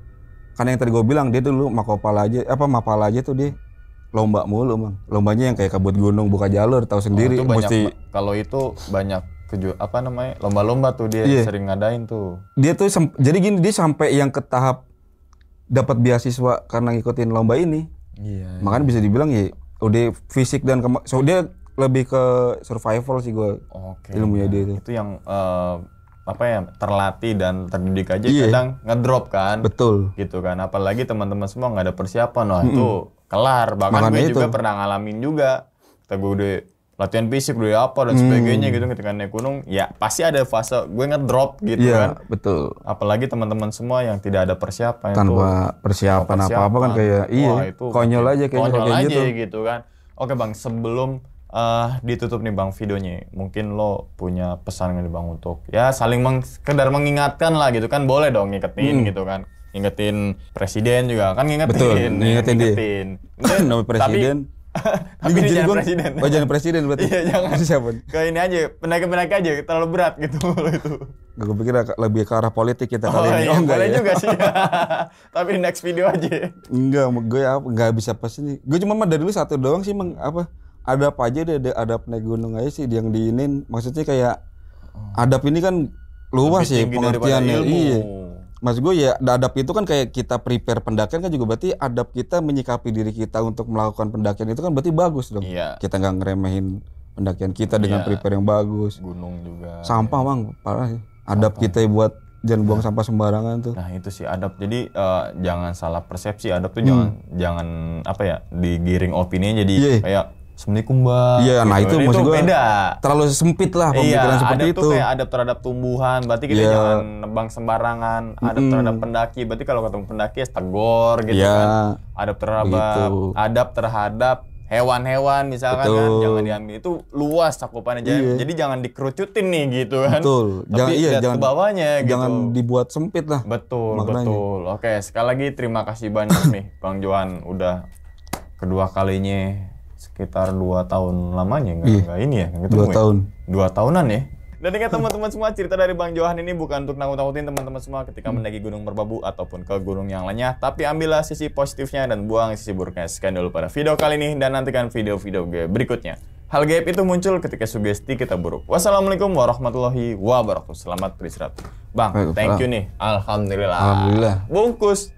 kan yang tadi gue bilang dia tuh dulu makopala aja apa mapala aja tuh dia lomba mulu bang lombanya yang kayak kabut gunung buka jalur tahu sendiri oh, itu banyak, mesti kalau itu banyak keju apa namanya lomba-lomba tuh dia yeah. sering ngadain tuh. Dia tuh jadi gini dia sampai yang ke tahap dapat beasiswa karena ngikutin lomba ini. Iya. iya. Makanya yeah. bisa dibilang ya udah fisik dan so dia lebih ke survival sih gue okay. ilmunya dia itu. Itu yang uh, apa ya terlatih dan terdidik aja yeah. kadang ngedrop kan. Betul. Gitu kan. Apalagi teman-teman semua nggak ada persiapan loh mm -mm. itu kelar. Bahkan Makanya gue itu. juga pernah ngalamin juga. tapi gue udah latihan fisik dulu ya apa dan hmm. sebagainya hmm. gitu ketika naik gunung ya pasti ada fase gue ngedrop gitu ya, kan betul apalagi teman-teman semua yang tidak ada persiapan tanpa itu, persiapan apa-apa kan kayak iya itu konyol aja kayak konyol kayak aja gitu. gitu kan oke bang sebelum uh, ditutup nih bang videonya mungkin lo punya pesan nih bang untuk ya saling meng sekedar mengingatkan lah gitu kan boleh dong ngingetin hmm. gitu kan ngingetin presiden juga kan ngingetin betul, ngingetin, ngingetin, ngingetin. ngingetin. tapi tapi jadi gua, presiden. Oh jangan presiden berarti. Iya jangan. Masih siapa? Ke ini aja, penaga-penaga aja, terlalu berat gitu itu. gue pikir lebih ke arah politik kita oh, kali iya, ini. Oh, enggak boleh ya. juga sih. Tapi next video aja. Enggak, gue apa, enggak bisa pas ini. Gue cuma mah dari dulu satu doang sih meng, apa ada apa aja deh, ada, ada naik gunung aja sih yang diinin. Maksudnya kayak oh. adab ini kan luas sih ya pengertiannya. Iya Mas gue ya adab itu kan kayak kita prepare pendakian kan juga berarti adab kita menyikapi diri kita untuk melakukan pendakian itu kan berarti bagus dong. Iya. Kita nggak ngeremehin pendakian kita dengan iya. prepare yang bagus. Gunung juga. Sampah ya. bang parah sih. Adab Sampah. kita ya buat jangan buang iya. sampah sembarangan tuh. Nah itu sih adab. Jadi uh, jangan salah persepsi adab tuh hmm. jangan jangan apa ya digiring opini jadi yeah. kayak Assalamualaikum kumbang. Iya, nah, gitu. nah itu Dan maksud gue beda. terlalu sempit lah iya, pemikiran iya, seperti itu. Iya, kayak terhadap tumbuhan, berarti kita yeah. jangan nebang sembarangan. Ada mm. terhadap pendaki, berarti kalau ketemu pendaki ya tegur gitu yeah. kan. Ada terhadap, gitu. adab terhadap hewan-hewan misalkan kan jangan diambil itu luas cakupannya jadi, iya. jadi jangan dikerucutin nih gitu kan Betul. Tapi jangan, iya, jangan bawahnya gitu jangan dibuat sempit lah betul maknanya. betul oke sekali lagi terima kasih banyak nih Bang Johan udah kedua kalinya sekitar dua tahun lamanya nggak iya. ini ya nggak dua ya? tahun dua tahunan ya dan ingat iya. teman-teman semua cerita dari Bang Johan ini bukan untuk nakut-nakutin teman-teman semua ketika hmm. mendaki gunung merbabu ataupun ke gunung yang lainnya, tapi ambillah sisi positifnya dan buang sisi buruknya. Sekian dulu pada video kali ini dan nantikan video-video berikutnya. Hal gaib itu muncul ketika sugesti kita buruk. Wassalamualaikum warahmatullahi wabarakatuh. Selamat beristirahat. Bang, thank you nih. Alhamdulillah. Alhamdulillah. Bungkus.